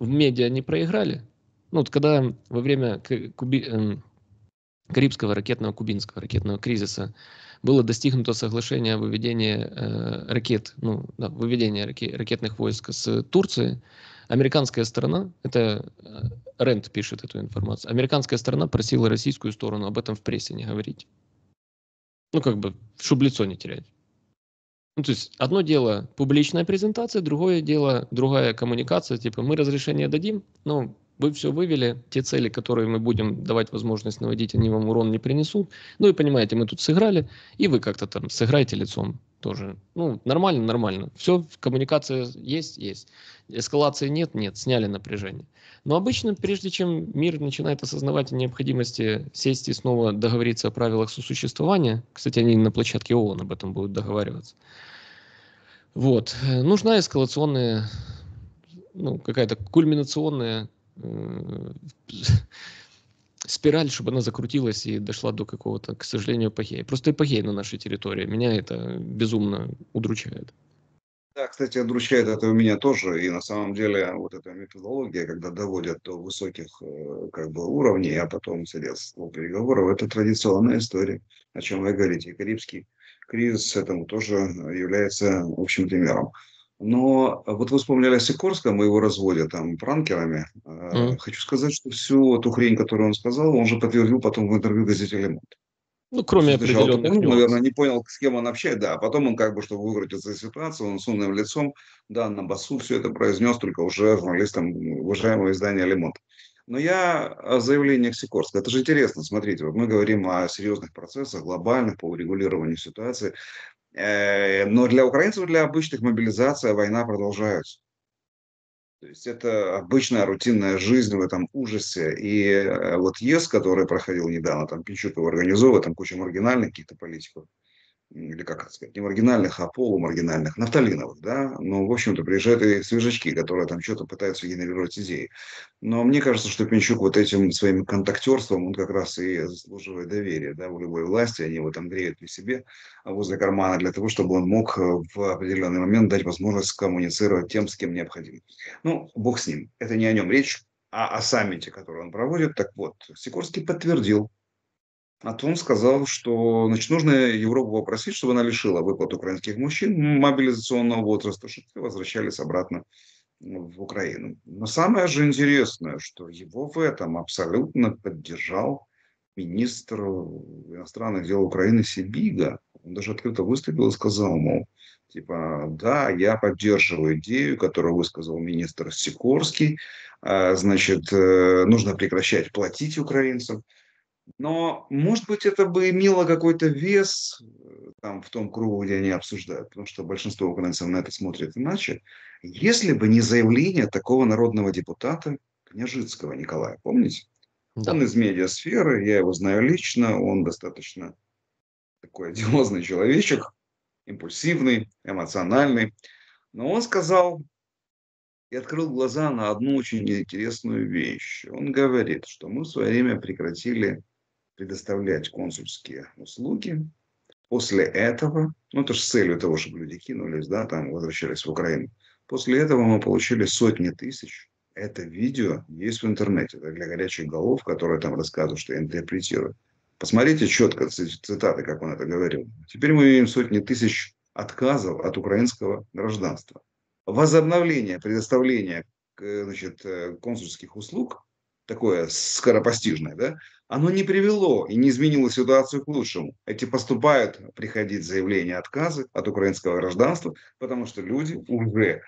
в медиа не проиграли. Ну, вот когда во время Куби... Эм, карибского ракетного, кубинского ракетного кризиса было достигнуто соглашение о выведении э, ракет, ну, да, выведении раке, ракетных войск с Турции. Американская сторона, это Рент э, пишет эту информацию, американская сторона просила российскую сторону об этом в прессе не говорить. Ну, как бы, чтобы лицо не терять. Ну, то есть одно дело публичная презентация, другое дело другая коммуникация, типа мы разрешение дадим, но вы все вывели, те цели, которые мы будем давать возможность наводить, они вам урон не принесут. Ну и понимаете, мы тут сыграли, и вы как-то там сыграете лицом тоже. Ну, нормально, нормально. Все, коммуникация есть, есть. Эскалации нет, нет, сняли напряжение. Но обычно, прежде чем мир начинает осознавать о необходимости сесть и снова договориться о правилах сосуществования, кстати, они на площадке ООН об этом будут договариваться, вот, нужна эскалационная, ну, какая-то кульминационная Э, (laughs) спираль, чтобы она закрутилась и дошла до какого-то, к сожалению, эпохея. Просто эпохей на нашей территории. Меня это безумно удручает. Да, кстати, удручает это у меня тоже. И на самом деле вот эта методология, когда доводят до высоких э, как бы, уровней, а потом сидят стол переговоров, это традиционная история, о чем вы говорите. И Карибский кризис этому тоже является общим примером. Но э, вот вы вспомнили о Сикорском и его разводе там пранкерами. Mm. Хочу сказать, что всю ту хрень, которую он сказал, он же подтвердил потом в интервью газете «Лемонт». Ну, кроме Сначала определенных он, наверное, не понял, с кем он общает, да. А потом он как бы, чтобы выкрутиться из ситуации, он с умным лицом, да, на басу все это произнес, только уже журналистам уважаемого издания «Лемонт». Но я э, о заявлениях Сикорского. Это же интересно, смотрите, вот мы говорим о серьезных процессах, глобальных по урегулированию ситуации. Э, но для украинцев, для обычных мобилизация, война продолжается. То есть это обычная рутинная жизнь в этом ужасе. И э, вот ЕС, который проходил недавно, там Пинчук его организовывает, там куча маргинальных каких-то политиков, или как это сказать, не маргинальных, а полумаргинальных, нафталиновых, да, но, ну, в общем-то, приезжают и свежачки, которые там что-то пытаются генерировать идеи. Но мне кажется, что Пинчук вот этим своим контактерством, он как раз и заслуживает доверия, да, у любой власти, они его там греют при себе, а возле кармана, для того, чтобы он мог э, в определенный момент дать возможность коммуницировать тем, с кем необходимо. Ну, бог с ним, это не о нем речь, а о саммите, который он проводит. Так вот, Сикорский подтвердил а то он сказал, что значит, нужно Европу попросить, чтобы она лишила выплат украинских мужчин мобилизационного возраста, чтобы те возвращались обратно в Украину. Но самое же интересное, что его в этом абсолютно поддержал министр иностранных дел Украины Сибига. Он даже открыто выступил и сказал, мол, типа, да, я поддерживаю идею, которую высказал министр Сикорский, а, значит, э, нужно прекращать платить украинцам. Но, может быть, это бы имело какой-то вес э, там, в том кругу, где они обсуждают, потому что большинство украинцев на это смотрит иначе, если бы не заявление такого народного депутата Княжицкого Николая, помните? Да. Он из медиасферы, я его знаю лично, он достаточно такой одиозный человечек, импульсивный, эмоциональный. Но он сказал и открыл глаза на одну очень интересную вещь. Он говорит, что мы в свое время прекратили предоставлять консульские услуги. После этого, ну это же с целью того, чтобы люди кинулись, да, там возвращались в Украину. После этого мы получили сотни тысяч. Это видео есть в интернете это для горячих голов, которые там рассказывают, что интерпретируют. Посмотрите четко цитаты, как он это говорил. Теперь мы имеем сотни тысяч отказов от украинского гражданства. Возобновление предоставления э, значит, э, консульских услуг, такое скоропостижное, да, оно не привело и не изменило ситуацию к лучшему. Эти поступают приходить заявления отказы от украинского гражданства, потому что люди уже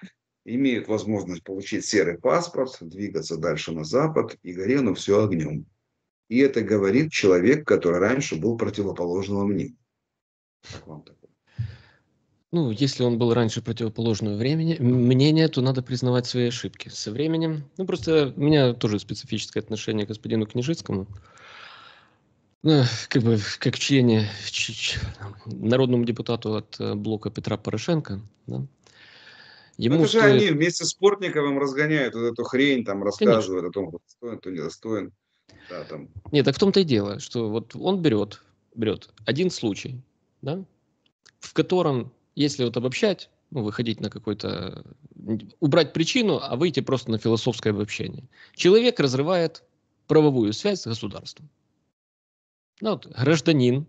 имеют возможность получить серый паспорт, двигаться дальше на запад, и горело все огнем. И это говорит человек, который раньше был противоположного мнения. Как вам такое? Ну, если он был раньше противоположного времени, мнения, то надо признавать свои ошибки со временем. Ну, просто у меня тоже специфическое отношение к господину Княжицкому. Ну, как бы как члене народному депутату от э, блока Петра Порошенко, да, Ему это стоит... же они вместе с Портниковым разгоняют вот эту хрень, там рассказывают Конечно. о том, кто достоин, кто недостоин. Да, там. Нет, так в том-то и дело, что вот он берет, берет один случай, да, в котором, если вот обобщать, ну, выходить на какой-то... Убрать причину, а выйти просто на философское обобщение. Человек разрывает правовую связь с государством ну, вот, гражданин,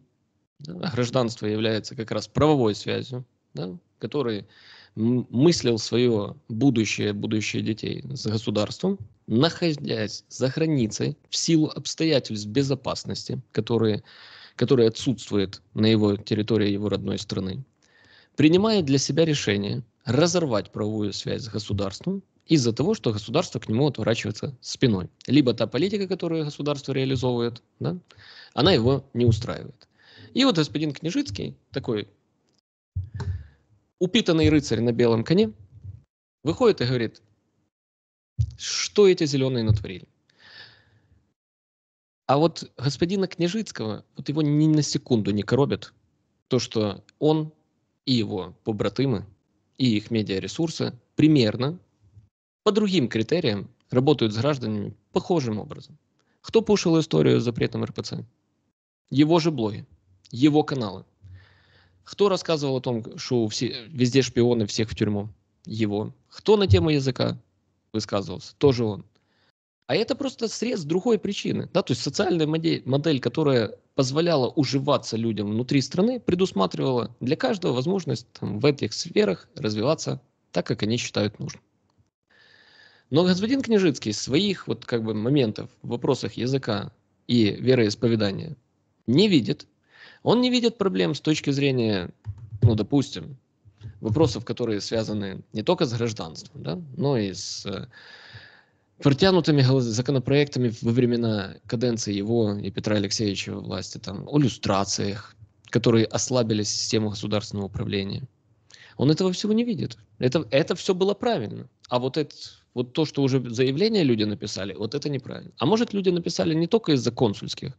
да, гражданство является как раз правовой связью, да, который мыслил свое будущее, будущее детей с государством, находясь за границей в силу обстоятельств безопасности, которые, которые отсутствуют на его территории его родной страны, принимает для себя решение разорвать правовую связь с государством из-за того, что государство к нему отворачивается спиной. Либо та политика, которую государство реализовывает, да, она его не устраивает. И вот господин Княжицкий, такой упитанный рыцарь на белом коне, выходит и говорит, что эти зеленые натворили. А вот господина Княжицкого, вот его ни на секунду не коробят то, что он и его побратимы, и их медиаресурсы примерно по другим критериям работают с гражданами похожим образом. Кто пушил историю с запретом РПЦ? Его же блоги, его каналы. Кто рассказывал о том, что все, везде шпионы, всех в тюрьму? Его. Кто на тему языка высказывался? Тоже он. А это просто срез другой причины. Да? То есть социальная модель, модель, которая позволяла уживаться людям внутри страны, предусматривала для каждого возможность там, в этих сферах развиваться так, как они считают нужным. Но господин Княжицкий своих вот как бы моментов в вопросах языка и вероисповедания не видит. Он не видит проблем с точки зрения, ну, допустим, вопросов, которые связаны не только с гражданством, да, но и с э, протянутыми законопроектами во времена каденции его и Петра Алексеевича во власти, там, о люстрациях, которые ослабили систему государственного управления. Он этого всего не видит. Это, это все было правильно. А вот этот вот то, что уже заявление люди написали, вот это неправильно. А может, люди написали не только из-за консульских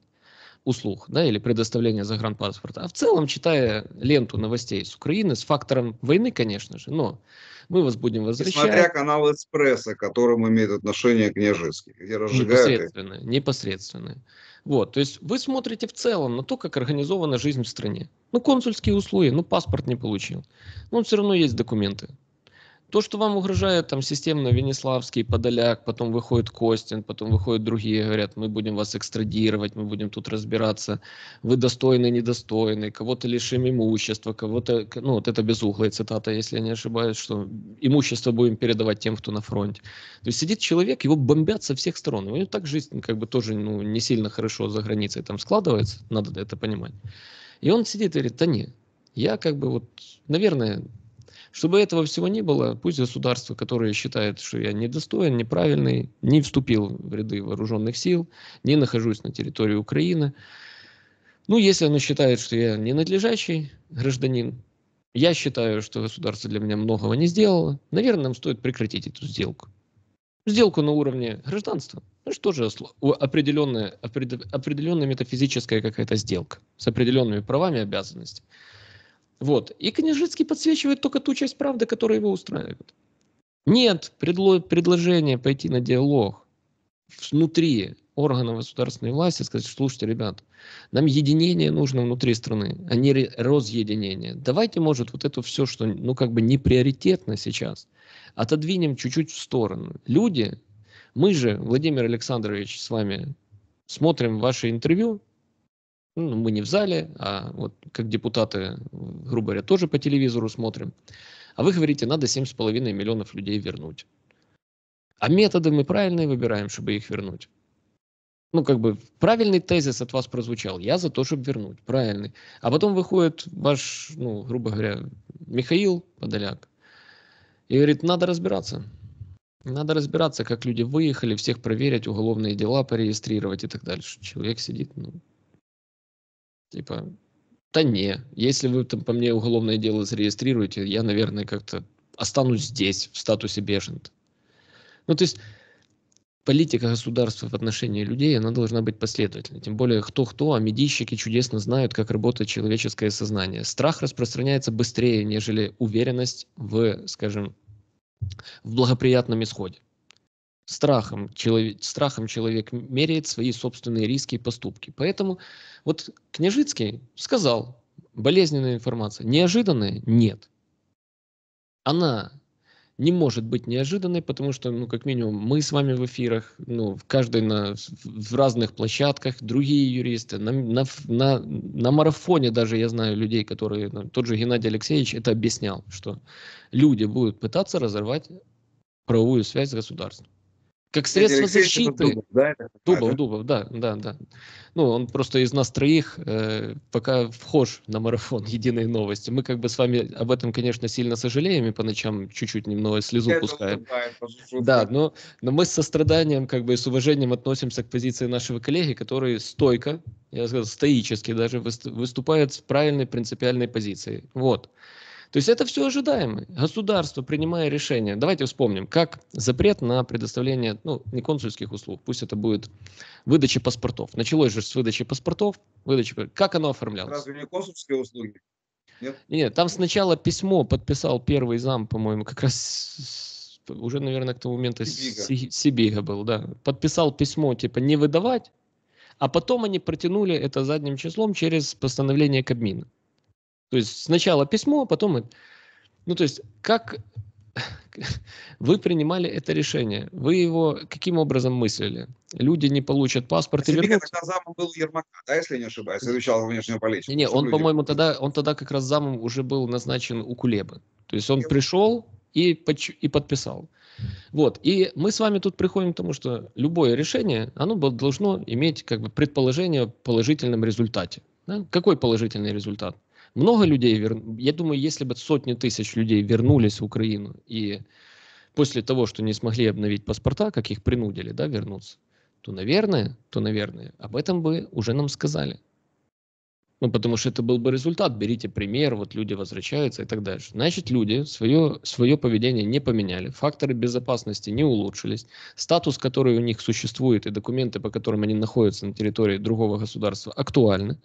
услуг, да, или предоставления загранпаспорта, а в целом, читая ленту новостей с Украины, с фактором войны, конечно же, но мы вас будем возвращать. Смотря канал «Эспрессо», которым имеет отношение Княжицкий, где разжигают... Непосредственно, и... непосредственно. Вот, то есть вы смотрите в целом на то, как организована жизнь в стране. Ну, консульские услуги, ну, паспорт не получил. Но ну, он все равно есть документы. То, что вам угрожает там системно Венеславский, Подоляк, потом выходит Костин, потом выходят другие, говорят, мы будем вас экстрадировать, мы будем тут разбираться, вы достойны, недостойны, кого-то лишим имущества, кого-то, ну вот это безуглая цитата, если я не ошибаюсь, что имущество будем передавать тем, кто на фронте. То есть сидит человек, его бомбят со всех сторон, у него так жизнь как бы тоже ну, не сильно хорошо за границей там складывается, надо это понимать. И он сидит и говорит, да нет, я как бы вот, наверное, чтобы этого всего не было, пусть государство, которое считает, что я недостоин, неправильный, не вступил в ряды вооруженных сил, не нахожусь на территории Украины. Ну, если оно считает, что я ненадлежащий гражданин, я считаю, что государство для меня многого не сделало, наверное, нам стоит прекратить эту сделку. Сделку на уровне гражданства. Ну что же определенная, определенная метафизическая какая-то сделка с определенными правами и обязанностями. Вот. И Княжицкий подсвечивает только ту часть правды, которая его устраивает. Нет предло- предложения пойти на диалог внутри органов государственной власти, сказать, слушайте, ребят, нам единение нужно внутри страны, а не разъединение. Давайте, может, вот это все, что, ну, как бы не приоритетно сейчас, отодвинем чуть-чуть в сторону. Люди, мы же, Владимир Александрович, с вами смотрим ваше интервью, ну, мы не в зале, а вот как депутаты, грубо говоря, тоже по телевизору смотрим. А вы говорите, надо 7,5 миллионов людей вернуть. А методы мы правильные выбираем, чтобы их вернуть. Ну, как бы правильный тезис от вас прозвучал. Я за то, чтобы вернуть. Правильный. А потом выходит ваш, ну, грубо говоря, Михаил Подоляк и говорит, надо разбираться. Надо разбираться, как люди выехали, всех проверять, уголовные дела порегистрировать и так дальше. Человек сидит, ну, Типа, да не, если вы там по мне уголовное дело зарегистрируете, я, наверное, как-то останусь здесь, в статусе беженца. Ну, то есть политика государства в отношении людей, она должна быть последовательной. Тем более, кто-кто, а медийщики чудесно знают, как работает человеческое сознание. Страх распространяется быстрее, нежели уверенность в, скажем, в благоприятном исходе страхом человек, страхом человек меряет свои собственные риски и поступки. Поэтому вот Княжицкий сказал, болезненная информация, неожиданная нет. Она не может быть неожиданной, потому что, ну, как минимум, мы с вами в эфирах, ну, каждый на, в разных площадках, другие юристы, на, на, на, на марафоне даже я знаю людей, которые, ну, тот же Геннадий Алексеевич это объяснял, что люди будут пытаться разорвать правовую связь с государством. Как средство Алексей, защиты. Дубов, да? Дубов, да? Дубов, да, да, да. Ну, он просто из нас троих э, пока вхож на марафон (laughs) «Единые новости». Мы как бы с вами об этом, конечно, сильно сожалеем и по ночам чуть-чуть немного слезу Это пускаем. да, но, но мы с состраданием как бы и с уважением относимся к позиции нашего коллеги, который стойко, я сказал, стоически даже выступает с правильной принципиальной позицией. Вот. То есть это все ожидаемо. Государство, принимая решение, давайте вспомним, как запрет на предоставление, ну, не консульских услуг, пусть это будет выдача паспортов. Началось же с выдачи паспортов, выдачи, как оно оформлялось? Разве не консульские услуги? Нет? Нет, там сначала письмо подписал первый зам, по-моему, как раз уже, наверное, к тому моменту Сибига, Сибига был, да. Подписал письмо, типа, не выдавать, а потом они протянули это задним числом через постановление Кабмина. То есть сначала письмо, а потом... Ну, то есть как (laughs) вы принимали это решение? Вы его каким образом мыслили? Люди не получат паспорт. А или... тогда замом был Ермака, да, если не ошибаюсь, изучал внешнюю политику. Не, не он, по-моему, тогда, он тогда как раз замом уже был назначен у Кулебы. То есть он пришел и, поч... и подписал. Вот. И мы с вами тут приходим к тому, что любое решение, оно должно иметь как бы предположение о положительном результате. Да? Какой положительный результат? Много людей, вер... я думаю, если бы сотни тысяч людей вернулись в Украину и после того, что не смогли обновить паспорта, как их принудили, да, вернуться, то, наверное, то, наверное, об этом бы уже нам сказали. Ну, потому что это был бы результат. Берите пример, вот люди возвращаются и так дальше. Значит, люди свое, свое поведение не поменяли, факторы безопасности не улучшились, статус, который у них существует, и документы, по которым они находятся на территории другого государства, актуальны.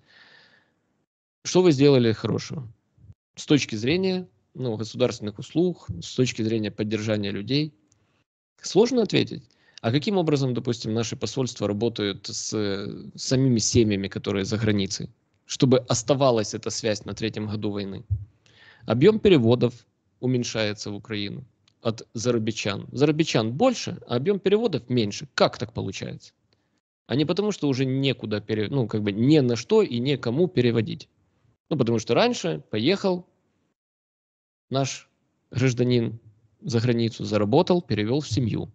Что вы сделали хорошего? С точки зрения ну, государственных услуг, с точки зрения поддержания людей? Сложно ответить. А каким образом, допустим, наши посольства работают с э, самими семьями, которые за границей, чтобы оставалась эта связь на третьем году войны? Объем переводов уменьшается в Украину от зарубичан. Зарубичан больше, а объем переводов меньше. Как так получается? А не потому, что уже некуда, пере... ну, как бы не на что и некому переводить. Ну, потому что раньше поехал наш гражданин за границу, заработал, перевел в семью.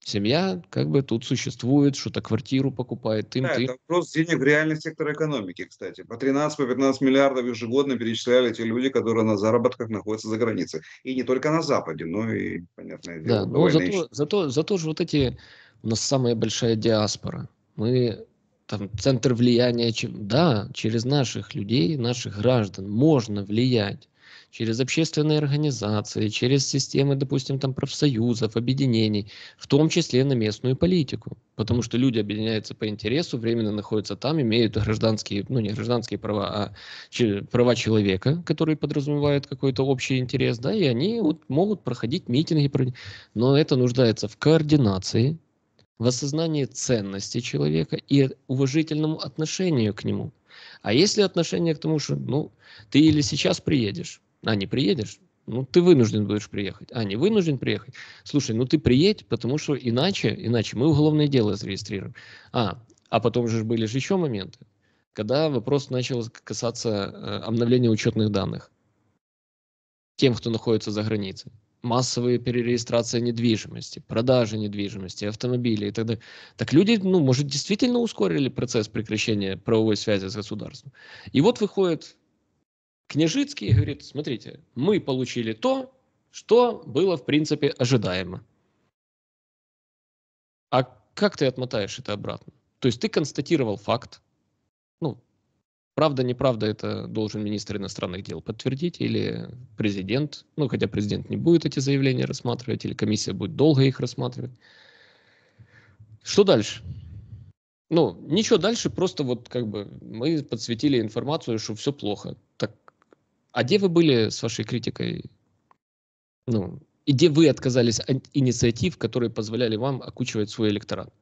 Семья как бы тут существует, что-то квартиру покупает, им, да, ты. это вопрос денег в реальный сектор экономики, кстати. По 13-15 по миллиардов ежегодно перечисляли те люди, которые на заработках находятся за границей. И не только на Западе, но и, понятное дело, ну да, но зато, зато, зато же вот эти, у нас самая большая диаспора. Мы там центр влияния, чем, да, через наших людей, наших граждан можно влиять через общественные организации, через системы, допустим, там профсоюзов, объединений, в том числе на местную политику. Потому что люди объединяются по интересу, временно находятся там, имеют гражданские, ну не гражданские права, а права человека, которые подразумевают какой-то общий интерес, да, и они вот могут проходить митинги. Но это нуждается в координации, в осознании ценности человека и уважительному отношению к нему. А если отношение к тому, что ну, ты или сейчас приедешь, а не приедешь, ну, ты вынужден будешь приехать. А, не вынужден приехать. Слушай, ну ты приедь, потому что иначе, иначе мы уголовное дело зарегистрируем. А, а потом же были же еще моменты, когда вопрос начал касаться э, обновления учетных данных тем, кто находится за границей массовые перерегистрации недвижимости, продажи недвижимости, автомобилей и так далее. Так люди, ну, может, действительно ускорили процесс прекращения правовой связи с государством. И вот выходит Княжицкий и говорит, смотрите, мы получили то, что было, в принципе, ожидаемо. А как ты отмотаешь это обратно? То есть ты констатировал факт, ну, Правда, неправда, это должен министр иностранных дел подтвердить или президент, ну, хотя президент не будет эти заявления рассматривать, или комиссия будет долго их рассматривать. Что дальше? Ну, ничего дальше, просто вот как бы мы подсветили информацию, что все плохо. Так, а где вы были с вашей критикой? Ну, и где вы отказались от инициатив, которые позволяли вам окучивать свой электорат?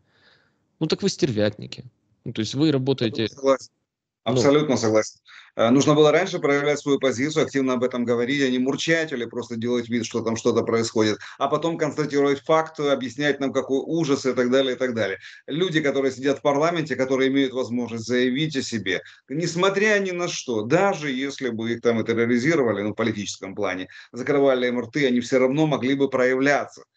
Ну, так вы стервятники. Ну, то есть вы работаете... Согласен. Ну. Абсолютно согласен. Э, нужно было раньше проявлять свою позицию, активно об этом говорить, а не мурчать или просто делать вид, что там что-то происходит, а потом констатировать факт, объяснять нам, какой ужас и так далее, и так далее. Люди, которые сидят в парламенте, которые имеют возможность заявить о себе, несмотря ни на что, даже если бы их там и терроризировали, ну, в политическом плане, закрывали им рты, они все равно могли бы проявляться –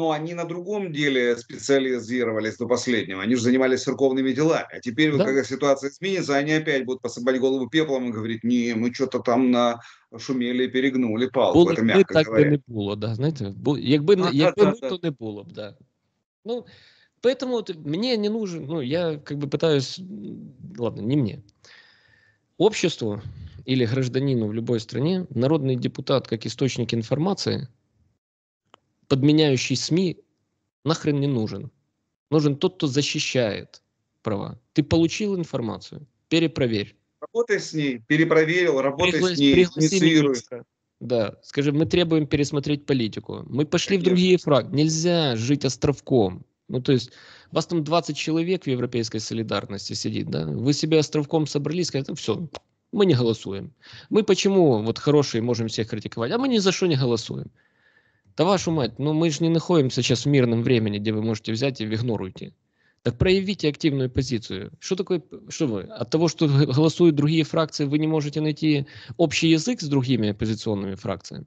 но они на другом деле специализировались до последнего. Они же занимались церковными делами. А теперь, да? вот, когда ситуация изменится, они опять будут посыпать голову пеплом и говорить, не, мы что-то там на шумели, перегнули палку. Було это мягко так говоря. би не було, да, знаете? бо, якби, а, якби да, ну, да, то да. не було б, да. Ну, поэтому мне не нужен, ну, я как бы пытаюсь, ладно, не мне, обществу или гражданину в любой стране народный депутат как источник информации – подменяющий СМИ нахрен не нужен. Нужен тот, кто защищает права. Ты получил информацию, перепроверь. Работай с ней, перепроверил, работай Пригла... с ней, инициируй. Да, скажи, мы требуем пересмотреть политику. Мы пошли Конечно. в другие фракции. Нельзя жить островком. Ну, то есть, вас там 20 человек в европейской солидарности сидит, да? Вы себе островком собрались, сказали, «Ну, все, мы не голосуем. Мы почему вот хорошие можем всех критиковать, а мы ни за что не голосуем. Да вашу мать, ну мы же не находимся сейчас в мирном времени, где вы можете взять и в игнор уйти. Так проявите активную позицию. Что такое, что вы, от того, что голосуют другие фракции, вы не можете найти общий язык с другими оппозиционными фракциями?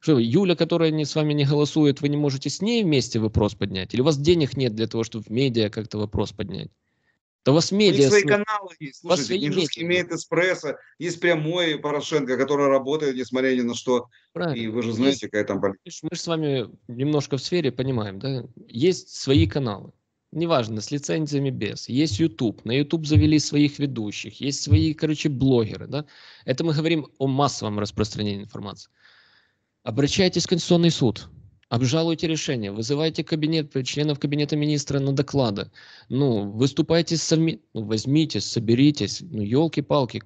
Что, Юля, которая не, с вами не голосует, вы не можете с ней вместе вопрос поднять? Или у вас денег нет для того, чтобы в медиа как-то вопрос поднять? Да у вас медиа... У них свои каналы есть, слушайте, свои Нижевский медиа. имеет «Эспрессо», есть прямой Порошенко, который работает, несмотря ни на что. Правильно. И вы же знаете, есть, какая там политика. Мы же с вами немножко в сфере понимаем, да? Есть свои каналы, неважно, с лицензиями, без. Есть YouTube, на YouTube завели своих ведущих, есть свои, короче, блогеры, да? Это мы говорим о массовом распространении информации. Обращайтесь в Конституционный суд. Обжалуйте решение, вызывайте кабинет, э, членов кабинета министра на доклады. Ну, выступайте сами, ну, возьмите, соберитесь, ну, елки-палки,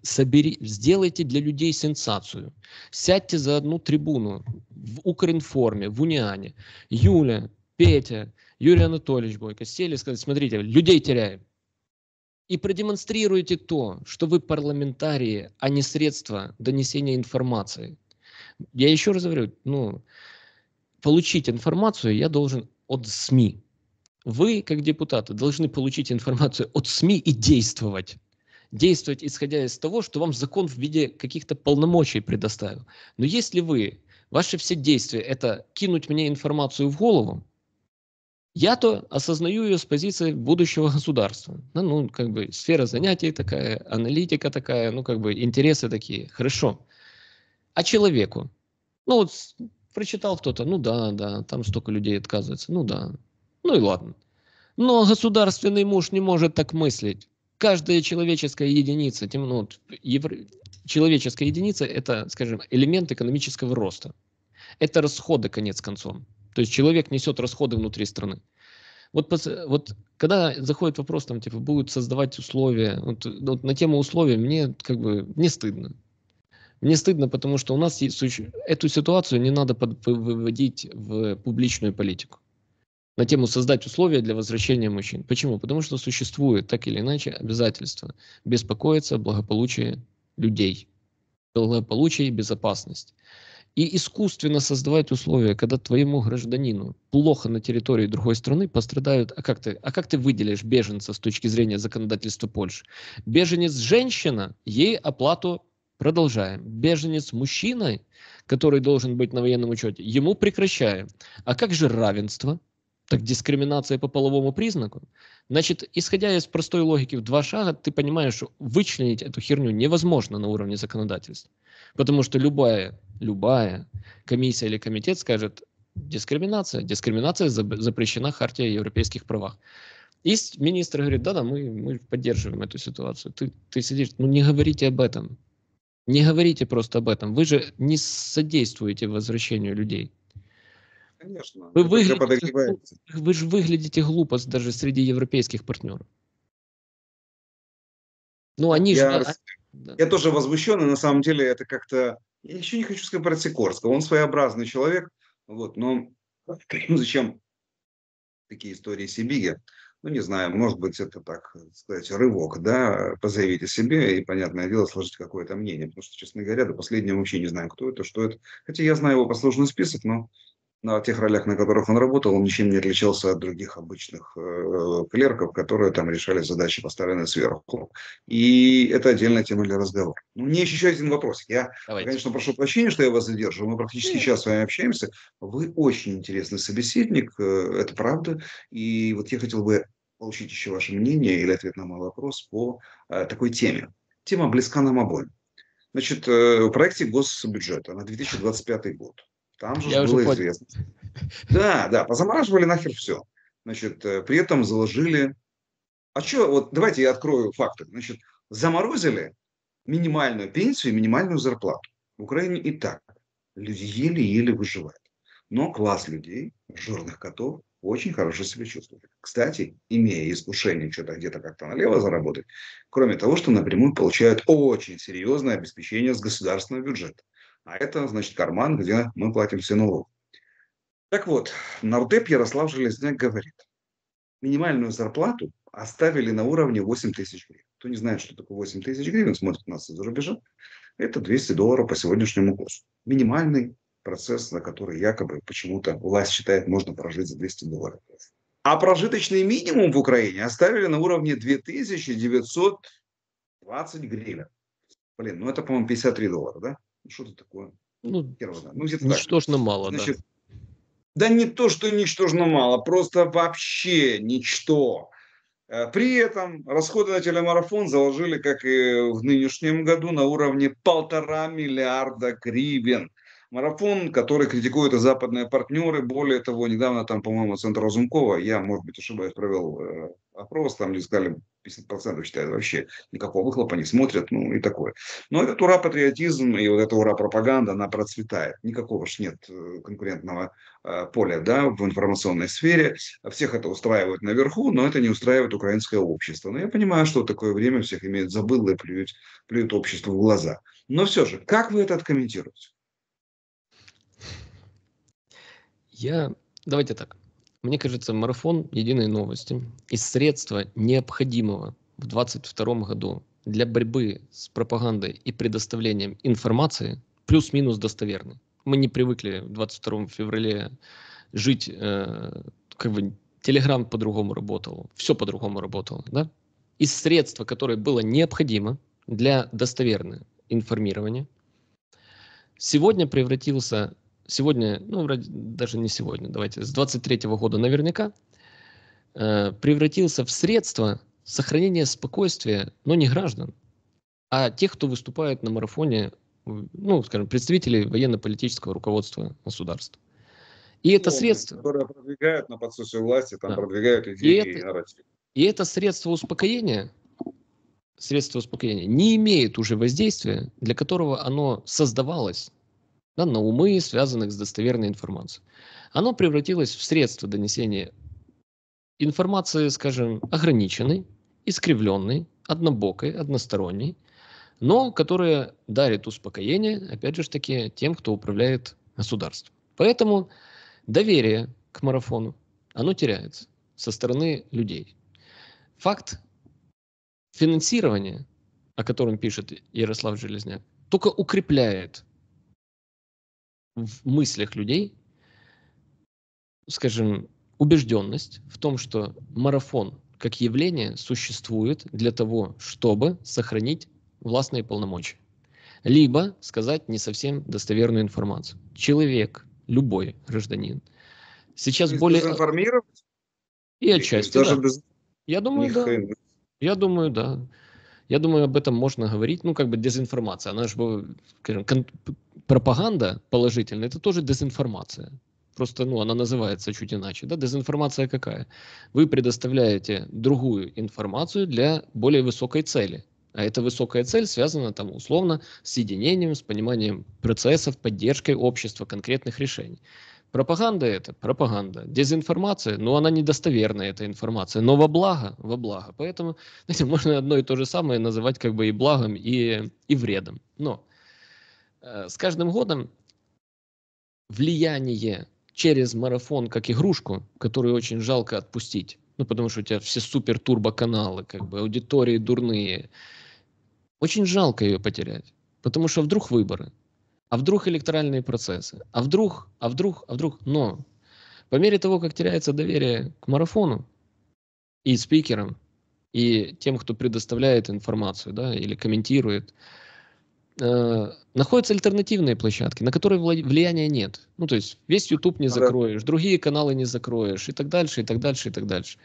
собери, сделайте для людей сенсацию. Сядьте за одну трибуну в Укринформе, в Униане. Юля, Петя, Юрий Анатольевич Бойко сели и сказали, смотрите, людей теряем. И продемонстрируйте то, что вы парламентарии, а не средства донесения информации. Я еще раз говорю, ну, получить информацию я должен от СМИ. Вы, как депутаты, должны получить информацию от СМИ и действовать. Действовать, исходя из того, что вам закон в виде каких-то полномочий предоставил. Но если вы, ваши все действия – это кинуть мне информацию в голову, я-то осознаю ее с позиции будущего государства. Ну, ну, как бы сфера занятий такая, аналитика такая, ну, как бы интересы такие. Хорошо. А человеку? Ну, вот прочитал кто-то, ну да, да, там столько людей отказывается, ну да, ну и ладно. Но государственный муж не может так мыслить. Каждая человеческая единица, тем, ну, евро... человеческая единица – это, скажем, элемент экономического роста. Это расходы, конец концом. То есть человек несет расходы внутри страны. Вот, вот когда заходит вопрос, там, типа, будут создавать условия, вот, вот на тему условий мне как бы не стыдно. Мне стыдно, потому что у нас есть, эту ситуацию не надо под, выводить в публичную политику на тему создать условия для возвращения мужчин. Почему? Потому что существует так или иначе обязательство беспокоиться о благополучии людей, благополучие и безопасность. И искусственно создавать условия, когда твоему гражданину плохо на территории другой страны пострадают. А как ты, а как ты выделишь беженца с точки зрения законодательства Польши? Беженец женщина, ей оплату Продолжаем. Беженец мужчина, который должен быть на военном учете, ему прекращаем. А как же равенство? Так дискриминация по половому признаку? Значит, исходя из простой логики в два шага, ты понимаешь, что вычленить эту херню невозможно на уровне законодательства. Потому что любая, любая комиссия или комитет скажет, дискриминация, дискриминация запрещена Хартией о европейских правах. И министр говорит, да-да, мы, мы поддерживаем эту ситуацию. Ты, ты сидишь, ну не говорите об этом. Не говорите просто об этом. Вы же не содействуете возвращению людей. Конечно. Вы, выглядите, вы же выглядите глупо даже среди европейских партнеров. Ну, они я, же... А, да. Я тоже возмущен, и на самом деле это как-то... Я еще не хочу сказать про Сикорского. Он своеобразный человек, вот, но (laughs) зачем такие истории Сибиги? ну, не знаю, может быть, это, так э, сказать, рывок, да, позаявить себе и, понятное дело, сложить какое-то мнение, потому что, честно говоря, до последнего вообще не знаю, кто это, что это. Хотя я знаю его послужный список, но на тех ролях, на которых он работал, он ничем не отличался от других обычных э, клерков, которые там решали задачи, поставленные сверху. И это отдельная тема для разговора. Ну, мне еще, еще один вопрос. Я, Давайте. конечно, прошу прощения, что я вас задерживаю. Мы практически Нет. час с вами общаемся. Вы очень интересный собеседник, э, это правда. И вот я хотел бы получить еще ваше мнение или ответ на мой вопрос по э, такой теме. Тема близка нам обоим. Значит, э, в проекте госбюджета на 2025 год там же Я было уже известно. Да, да, позамораживали нахер все. Значит, э, при этом заложили... А что, вот давайте я открою факты. Значит, заморозили минимальную пенсию и минимальную зарплату. В Украине и так люди еле-еле выживают. Но класс людей, жирных котов, очень хорошо себя чувствует. Кстати, имея искушение что-то где-то как-то налево заработать, кроме того, что напрямую получают очень серьезное обеспечение с государственного бюджета а это, значит, карман, где мы платим все налоги. Так вот, нардеп Ярослав Железняк говорит, минимальную зарплату оставили на уровне 8 тысяч гривен. Кто не знает, что такое 8 тысяч гривен, смотрит нас из-за рубежа, это 200 долларов по сегодняшнему курсу. Минимальный процесс, на который якобы почему-то власть считает, можно прожить за 200 долларов. А прожиточный минимум в Украине оставили на уровне 2920 гривен. Блин, ну это, по-моему, 53 доллара, да? Что-то такое. Ну, ну где-то ничтожно так. мало, Значит, да. Да не то, что ничтожно мало, просто вообще ничто. Э, при этом расходы на телемарафон заложили, как и в нынешнем году, на уровне полтора миллиарда гривен. Марафон, который критикуют и западные партнеры. Более того, недавно там, по-моему, Центр Разумкова, я, может быть, ошибаюсь, провел э, опрос, там, где сказали, 50% считают вообще никакого выхлопа не смотрят, ну и такое. Но этот ура-патриотизм и вот эта ура-пропаганда, она процветает. Никакого ж нет э, конкурентного э, поля, да, в информационной сфере. Всех это устраивает наверху, но это не устраивает украинское общество. Но я понимаю, что такое время всех имеет забыло и плюют, плюют обществу в глаза. Но все же, как вы это откомментируете? Я... Давайте так. Мне кажется, марафон единой новости из средства необходимого в 2022 году для борьбы с пропагандой и предоставлением информации плюс-минус достоверной. Мы не привыкли в 22 феврале жить, э, как бы Телеграм по-другому работал, все по-другому работало, да? И средства, которое было необходимо для достоверного информирования, сегодня превратился сегодня, ну, вроде, даже не сегодня, давайте, с 23 года наверняка, э, превратился в средство сохранения спокойствия, но не граждан, а тех, кто выступает на марафоне, ну, скажем, представителей военно-политического руководства государства. И это ну, средство... Которые продвигают на подсусе власти, там да. продвигают идеи и, и это, И это средство успокоения, средство успокоения не имеет уже воздействия, для которого оно создавалось да, на умы, связанных с достоверной информацией. Оно превратилось в средство донесения информации, скажем, ограниченной, искривленной, однобокой, односторонней, но которая дарит успокоение, опять же таки, тем, кто управляет государством. Поэтому доверие к марафону, оно теряется со стороны людей. Факт финансирования, о котором пишет Ярослав Железняк, только укрепляет в мыслях людей, скажем, убежденность в том, что марафон как явление существует для того, чтобы сохранить властные полномочия. Либо сказать не совсем достоверную информацию. Человек, любой гражданин. Сейчас и более... Информировать? И отчасти, даже да. без... Я думаю, Михаил. да. Я думаю, да я думаю, об этом можно говорить. Ну, как бы дезинформация, она же, скажем, пропаганда положительная, это тоже дезинформация. Просто, ну, она называется чуть иначе. Да? Дезинформация какая? Вы предоставляете другую информацию для более высокой цели. А эта высокая цель связана там условно с единением, с пониманием процессов, поддержкой общества, конкретных решений. Пропаганда это пропаганда. Дезинформация, ну она недостоверная, эта информация, но во благо, во благо. Поэтому, (laughs) знаете, можно одно и то же самое называть как бы и благом, и, и вредом. Но э, с каждым годом влияние через марафон как игрушку, которую очень жалко отпустить, ну потому что у тебя все супер-турбо-каналы, как бы аудитории дурные, очень жалко ее потерять, потому что вдруг выборы – а вдруг электоральные процессы? А вдруг, а вдруг, а вдруг? Но по мере того, как теряется доверие к марафону и спикерам, и тем, кто предоставляет информацию да, или комментирует, э, находятся альтернативные площадки, на которые влияния нет. Ну, то есть весь YouTube не закроешь, да. другие каналы не закроешь, и так дальше, и так дальше, и так дальше.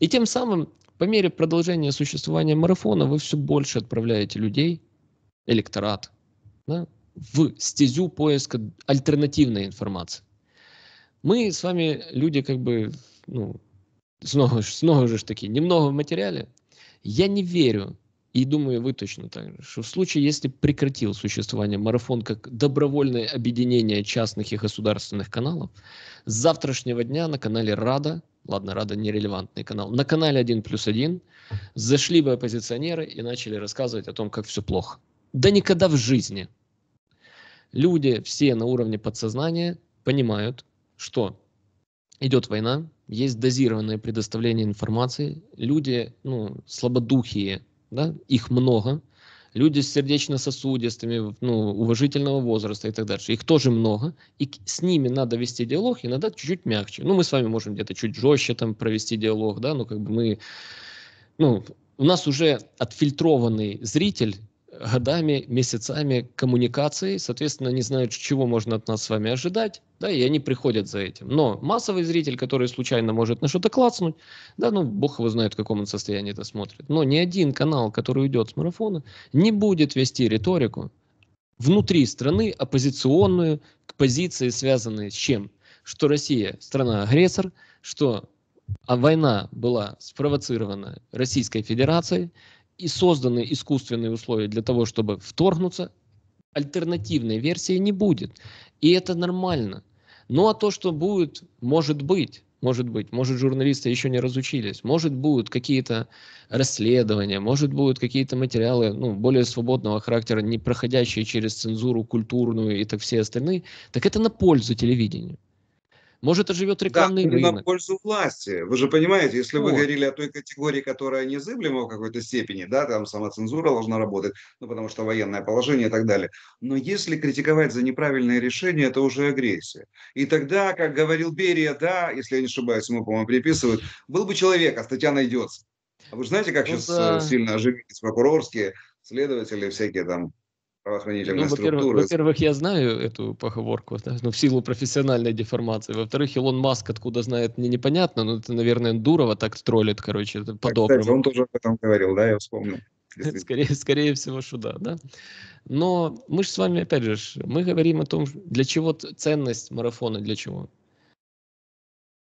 И тем самым, по мере продолжения существования марафона, вы все больше отправляете людей, электорат, да, в стезю поиска альтернативной информации. Мы с вами люди как бы, ну, снова, снова же таки, немного в материале. Я не верю, и думаю, вы точно так же, что в случае, если прекратил существование марафон как добровольное объединение частных и государственных каналов, с завтрашнего дня на канале «Рада» ладно, Рада нерелевантный канал, на канале 1 плюс 1 зашли бы оппозиционеры и начали рассказывать о том, как все плохо. Да никогда в жизни Люди все на уровне подсознания понимают, что идет война, есть дозированное предоставление информации, люди ну, слабодухие, да, их много, люди с сердечно-сосудистыми, ну, уважительного возраста и так дальше. Их тоже много, и с ними надо вести диалог иногда чуть-чуть мягче. Ну, мы с вами можем где-то чуть жестче там провести диалог, да, но как бы мы, ну, у нас уже отфильтрованный зритель, годами, месяцами коммуникации, соответственно, не знают, чего можно от нас с вами ожидать, да, и они приходят за этим. Но массовый зритель, который случайно может на что-то клацнуть, да, ну, бог его знает, в каком он состоянии это смотрит. Но ни один канал, который уйдет с марафона, не будет вести риторику внутри страны оппозиционную к позиции, связанной с чем? Что Россия страна-агрессор, что а война была спровоцирована Российской Федерацией, и созданы искусственные условия для того, чтобы вторгнуться, альтернативной версии не будет. И это нормально. Ну а то, что будет, может быть, может быть, может журналисты еще не разучились, может будут какие-то расследования, может будут какие-то материалы ну, более свободного характера, не проходящие через цензуру культурную и так все остальные, так это на пользу телевидению. Может, оживет рекламный да, рынок. на пользу власти. Вы же понимаете, если вот. вы говорили о той категории, которая незыблема в какой-то степени, да, там самоцензура должна работать, ну, потому что военное положение и так далее. Но если критиковать за неправильное решение, это уже агрессия. И тогда, как говорил Берия, да, если я не ошибаюсь, ему, по-моему, приписывают, был бы человек, а статья найдется. А вы знаете, как ну, сейчас э, да. сильно оживились прокурорские следователи, всякие там правоохранительная ну, структура. Во-первых, я знаю эту поговорку, да, ну, в силу профессиональной деформации. Во-вторых, Илон Маск откуда знает, мне непонятно, но это, наверное, Дурова так троллит, короче, это по-доброму. Кстати, он тоже об этом говорил, да, я вспомнил. (laughs) Скорее, скорее всего, что да, да. Но мы же с вами, опять же, мы говорим о том, для чего ценность марафона, для чего?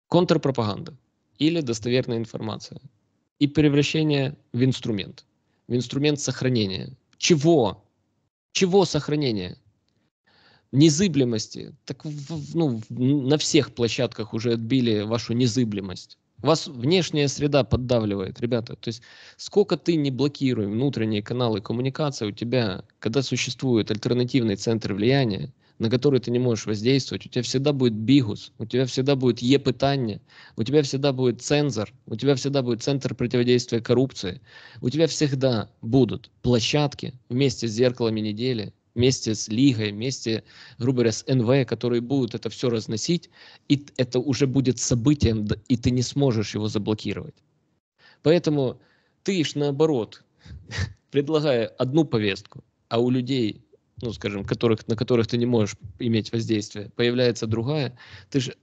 Контрпропаганда или достоверная информация и превращение в инструмент, в инструмент сохранения. Чего чего сохранение? Незыблемости. Так ну, на всех площадках уже отбили вашу незыблемость. Вас внешняя среда поддавливает, ребята. То есть сколько ты не блокируй внутренние каналы коммуникации, у тебя, когда существует альтернативный центр влияния, на который ты не можешь воздействовать, у тебя всегда будет бигус, у тебя всегда будет е питание, у тебя всегда будет цензор, у тебя всегда будет центр противодействия коррупции, у тебя всегда будут площадки вместе с зеркалами недели, вместе с Лигой, вместе, грубо говоря, с НВ, которые будут это все разносить, и это уже будет событием, и ты не сможешь его заблокировать. Поэтому ты ж наоборот, (laughs) предлагая одну повестку, а у людей ну, скажем, которых, на которых ты не можешь иметь воздействие, появляется другая, ты же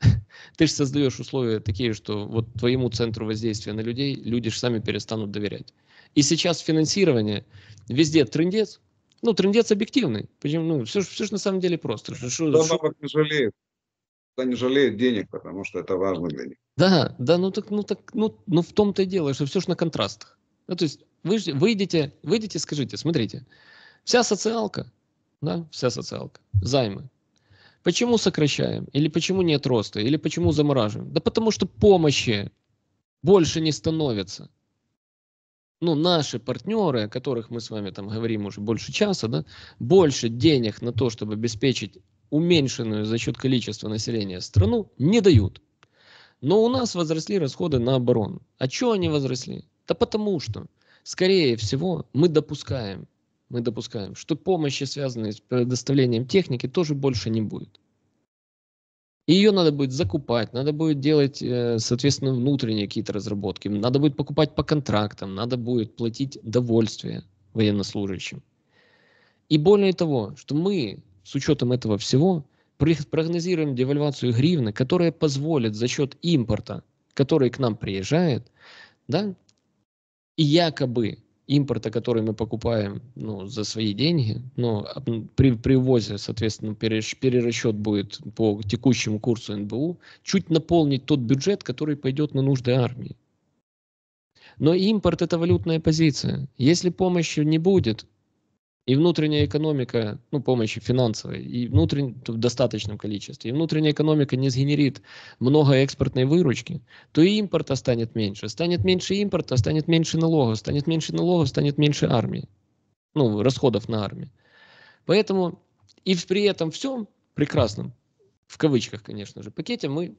(laughs) ты же создаешь условия такие, что вот твоему центру воздействия на людей люди же сами перестанут доверять. И сейчас финансирование везде трендец, ну, трендец объективный. Почему? Ну, все, же все же на самом деле просто. Шо, да, шо... не жалеет. Да не жалеет денег, потому что это важно для них. Да, да, ну так, ну так, ну, ну в том-то и дело, что все же на контрастах. Ну, то есть вы выйдете, выйдите, скажите, смотрите, Вся социалка, да, вся социалка, займы. Почему сокращаем? Или почему нет роста? Или почему замораживаем? Да потому что помощи больше не становится. Ну, наши партнеры, о которых мы с вами там говорим уже больше часа, да, больше денег на то, чтобы обеспечить уменьшенную за счет количества населения страну, не дают. Но у нас возросли расходы на оборону. А чего они возросли? Да потому что, скорее всего, мы допускаем мы допускаем, что помощи, связанной с предоставлением техники, тоже больше не будет. И ее надо будет закупать, надо будет делать, э, соответственно, внутренние какие-то разработки, надо будет покупать по контрактам, надо будет платить довольствие военнослужащим. И более того, что мы с учетом этого всего прогнозируем девальвацию гривны, которая позволит за счет импорта, который к нам приезжает, да, и якобы импорта, который мы покупаем ну, за свои деньги, но ну, при, привозе, соответственно, перерасчет будет по текущему курсу НБУ, чуть наполнить тот бюджет, который пойдет на нужды армии. Но импорт – это валютная позиция. Если помощи не будет, и внутренняя экономика, ну, помощи финансовой, и внутренне в достаточном количестве, и внутренняя экономика не сгенерит много экспортной выручки, то и импорта станет меньше. Станет меньше импорта, станет меньше налогов, станет меньше налогов, станет меньше армии, ну, расходов на армию. Поэтому и при этом всем прекрасном, в кавычках, конечно же, пакете мы,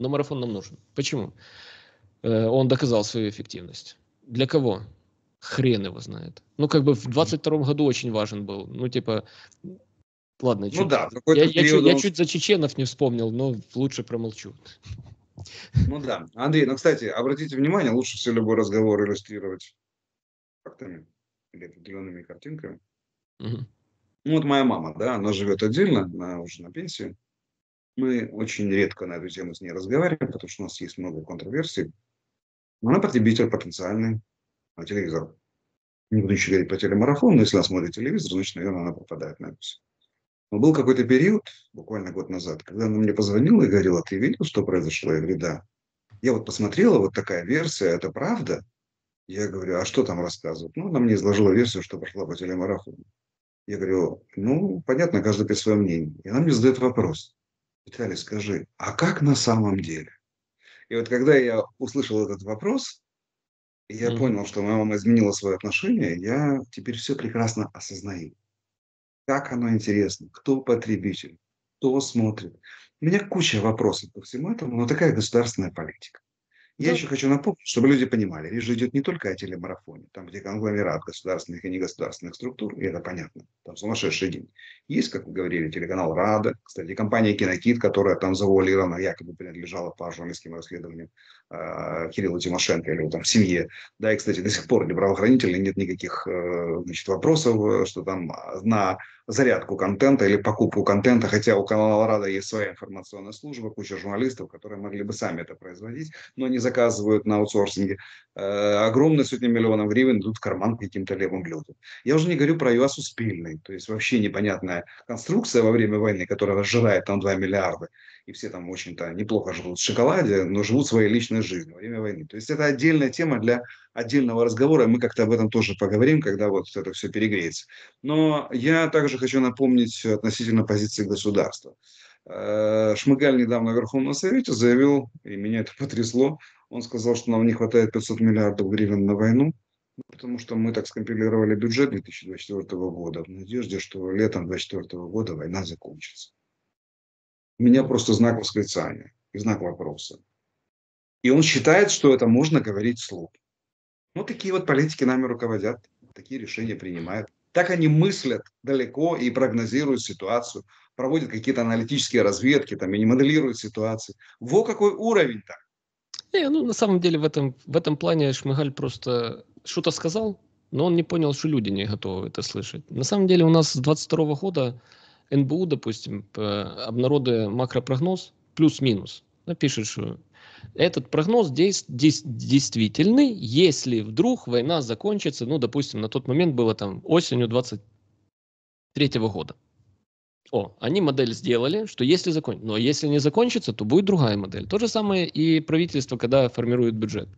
но марафон нам нужен. Почему? Э, он доказал свою эффективность. Для кого? хрен его знает. Ну, как бы в 22 году очень важен был. Ну, типа, ладно, ну, чуть, да, я, я, чуть, он... я чуть за чеченов не вспомнил, но лучше промолчу. Ну да. Андрей, ну, кстати, обратите внимание, лучше все любой разговор иллюстрировать фактами или определенными картинками. Угу. Ну, вот моя мама, да, она живет отдельно, она уже на пенсии. Мы очень редко на эту тему с ней разговариваем, потому что у нас есть много контроверсий. Она потребитель потенциальный по телевизору. Не буду еще говорить по телемарафону, но если она смотрит телевизор, значит, наверное, она попадает на это все. Но был какой-то период, буквально год назад, когда она мне позвонила и говорила, ты видел, что произошло? Я говорю, да. Я вот посмотрела, вот такая версия, это правда? Я говорю, а что там рассказывают? Ну, она мне изложила версию, что прошла по телемарафону. Я говорю, ну, понятно, каждый при своем мнении. И она мне задает вопрос. Виталий, скажи, а как на самом деле? И вот когда я услышал этот вопрос, я mm-hmm. понял, что моя мама изменила свое отношение, я теперь все прекрасно осознаю. Как оно интересно, кто потребитель, кто смотрит. У меня куча вопросов по всему этому, но такая государственная политика. Я ну еще хочу напомнить, чтобы люди понимали, речь идет не только о телемарафоне, там где конгломерат государственных и негосударственных структур, и это понятно, там сумасшедший день. Есть, как вы говорили, телеканал «Рада», кстати, компания «Кинокит», которая там завуалирована, якобы принадлежала по журналистским расследованиям э, Кириллу Тимошенко или там семье. Да, и, кстати, до сих пор для правоохранителей нет никаких э, значит, вопросов, э, что там на зарядку контента или покупку контента, хотя у канала Рада есть своя информационная служба, куча журналистов, которые могли бы сами это производить, но они заказывают на аутсорсинге. Э, огромные сотни миллионов гривен идут в карман каким-то левым людям. Я уже не говорю про US Успильный, то есть вообще непонятная конструкция во время войны, которая разжирает там 2 миллиарда и все там, очень то неплохо живут в шоколаде, но живут своей личной жизнью во время войны. То есть это отдельная тема для отдельного разговора, мы как-то об этом тоже поговорим, когда вот это все перегреется. Но я также хочу напомнить относительно позиции государства. Э, Шмыгаль недавно в Верховном Совете заявил, и меня это потрясло, он сказал, что нам не хватает 500 миллиардов гривен на войну, ну, потому что мы так скомпилировали бюджет 2024 года в надежде, что летом 2024 года война закончится у меня просто знак восклицания и знак вопроса. И он считает, что это можно говорить вслух. Ну, такие вот политики нами руководят, такие решения принимают. Так они мыслят далеко и прогнозируют ситуацию, проводят какие-то аналитические разведки, там, и не моделируют ситуации. Во какой уровень так? Не, ну, на самом деле в этом, в этом плане Шмыгаль просто что-то сказал, но он не понял, что люди не готовы это слышать. На самом деле у нас с 22 года НБУ, допустим, э, обнародуя макропрогноз, плюс-минус, напишет, что этот прогноз действ, действительный, если вдруг война закончится, ну, допустим, на тот момент было там осенью 23 года. О, они модель сделали, что если закончится, но если не закончится, то будет другая модель. То же самое и правительство, когда формирует бюджет.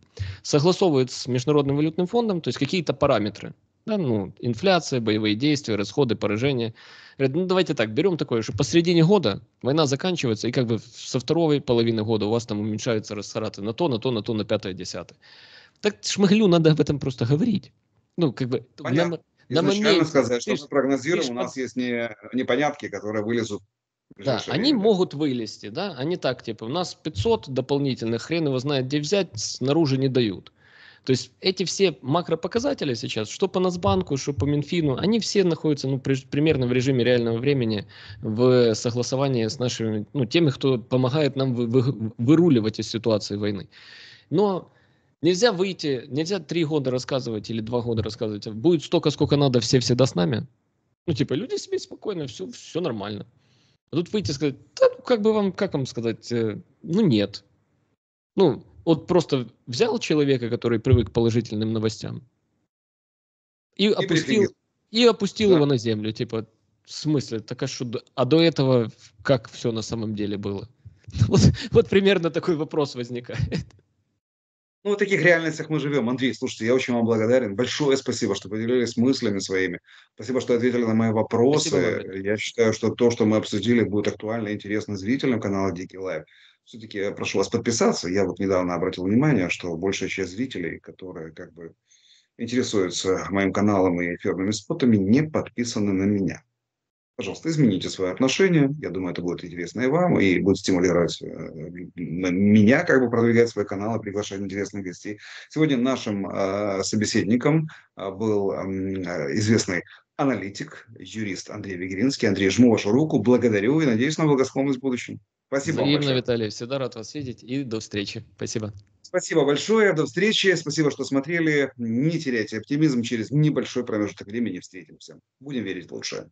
Согласовывает с Международным валютным фондом, то есть какие-то параметры. Да, ну, инфляция, боевые действия, расходы, поражения. Говорят, ну давайте так, берем такое, что посредине года война заканчивается, и как бы со второй половины года у вас там уменьшаются растраты на то, на то, на то, на пятое, десятое. Так Шмыглю надо об этом просто говорить. Ну, как бы... Понятно. На, на момент, сказать, что мы прогнозируем, у нас есть не, непонятки, которые вылезут да, они могут вылезти, да, они так, типа, у нас 500 дополнительных, хрен его знает, где взять, снаружи не дают. То есть эти все макропоказатели сейчас, что по Насбанку, что по Минфину, они все находятся ну, при, примерно в режиме реального времени в согласовании с нашими, ну, теми, кто помогает нам вы, вы, выруливать из ситуации войны. Но нельзя выйти, нельзя три года рассказывать или два года рассказывать, будет столько, сколько надо, все всегда с нами. Ну, типа, люди себе спокойно, все, все нормально. А тут выйти и сказать, да, ну, как бы вам, как вам сказать, э, ну, нет. Ну, вот просто взял человека, который привык к положительным новостям, и, опустил, прикинул. и опустил да. его на землю. Типа, в смысле, так а что, а до этого как все на самом деле было? (laughs) Вот, вот примерно такой вопрос возникает. Ну, в таких реальностях мы живем. Андрей, слушайте, я очень вам благодарен. Большое спасибо, что поделились мыслями своими. Спасибо, что ответили на мои вопросы. Спасибо, я считаю, что то, что мы обсудили, будет актуально и интересно зрителям канала Дикий Лайв все-таки прошу вас подписаться. Я вот недавно обратил внимание, что большая часть зрителей, которые как бы интересуются моим каналом и эфирными спотами, не подписаны на меня. Пожалуйста, измените свое отношение. Я думаю, это будет интересно и вам, и будет стимулировать э, меня как бы продвигать свой канал и приглашать интересных гостей. Сегодня нашим э, собеседником э, был известный аналитик, юрист Андрей Вегеринский. Андрей, жму вашу руку, благодарю и надеюсь на благосклонность в будущем. Спасибо Взаимно, вам большое. Виталий. Всегда рад вас видеть и до встречи. Спасибо. Спасибо большое. До встречи. Спасибо, что смотрели. Не теряйте оптимизм. Через небольшой промежуток времени встретимся. Будем верить в лучшее.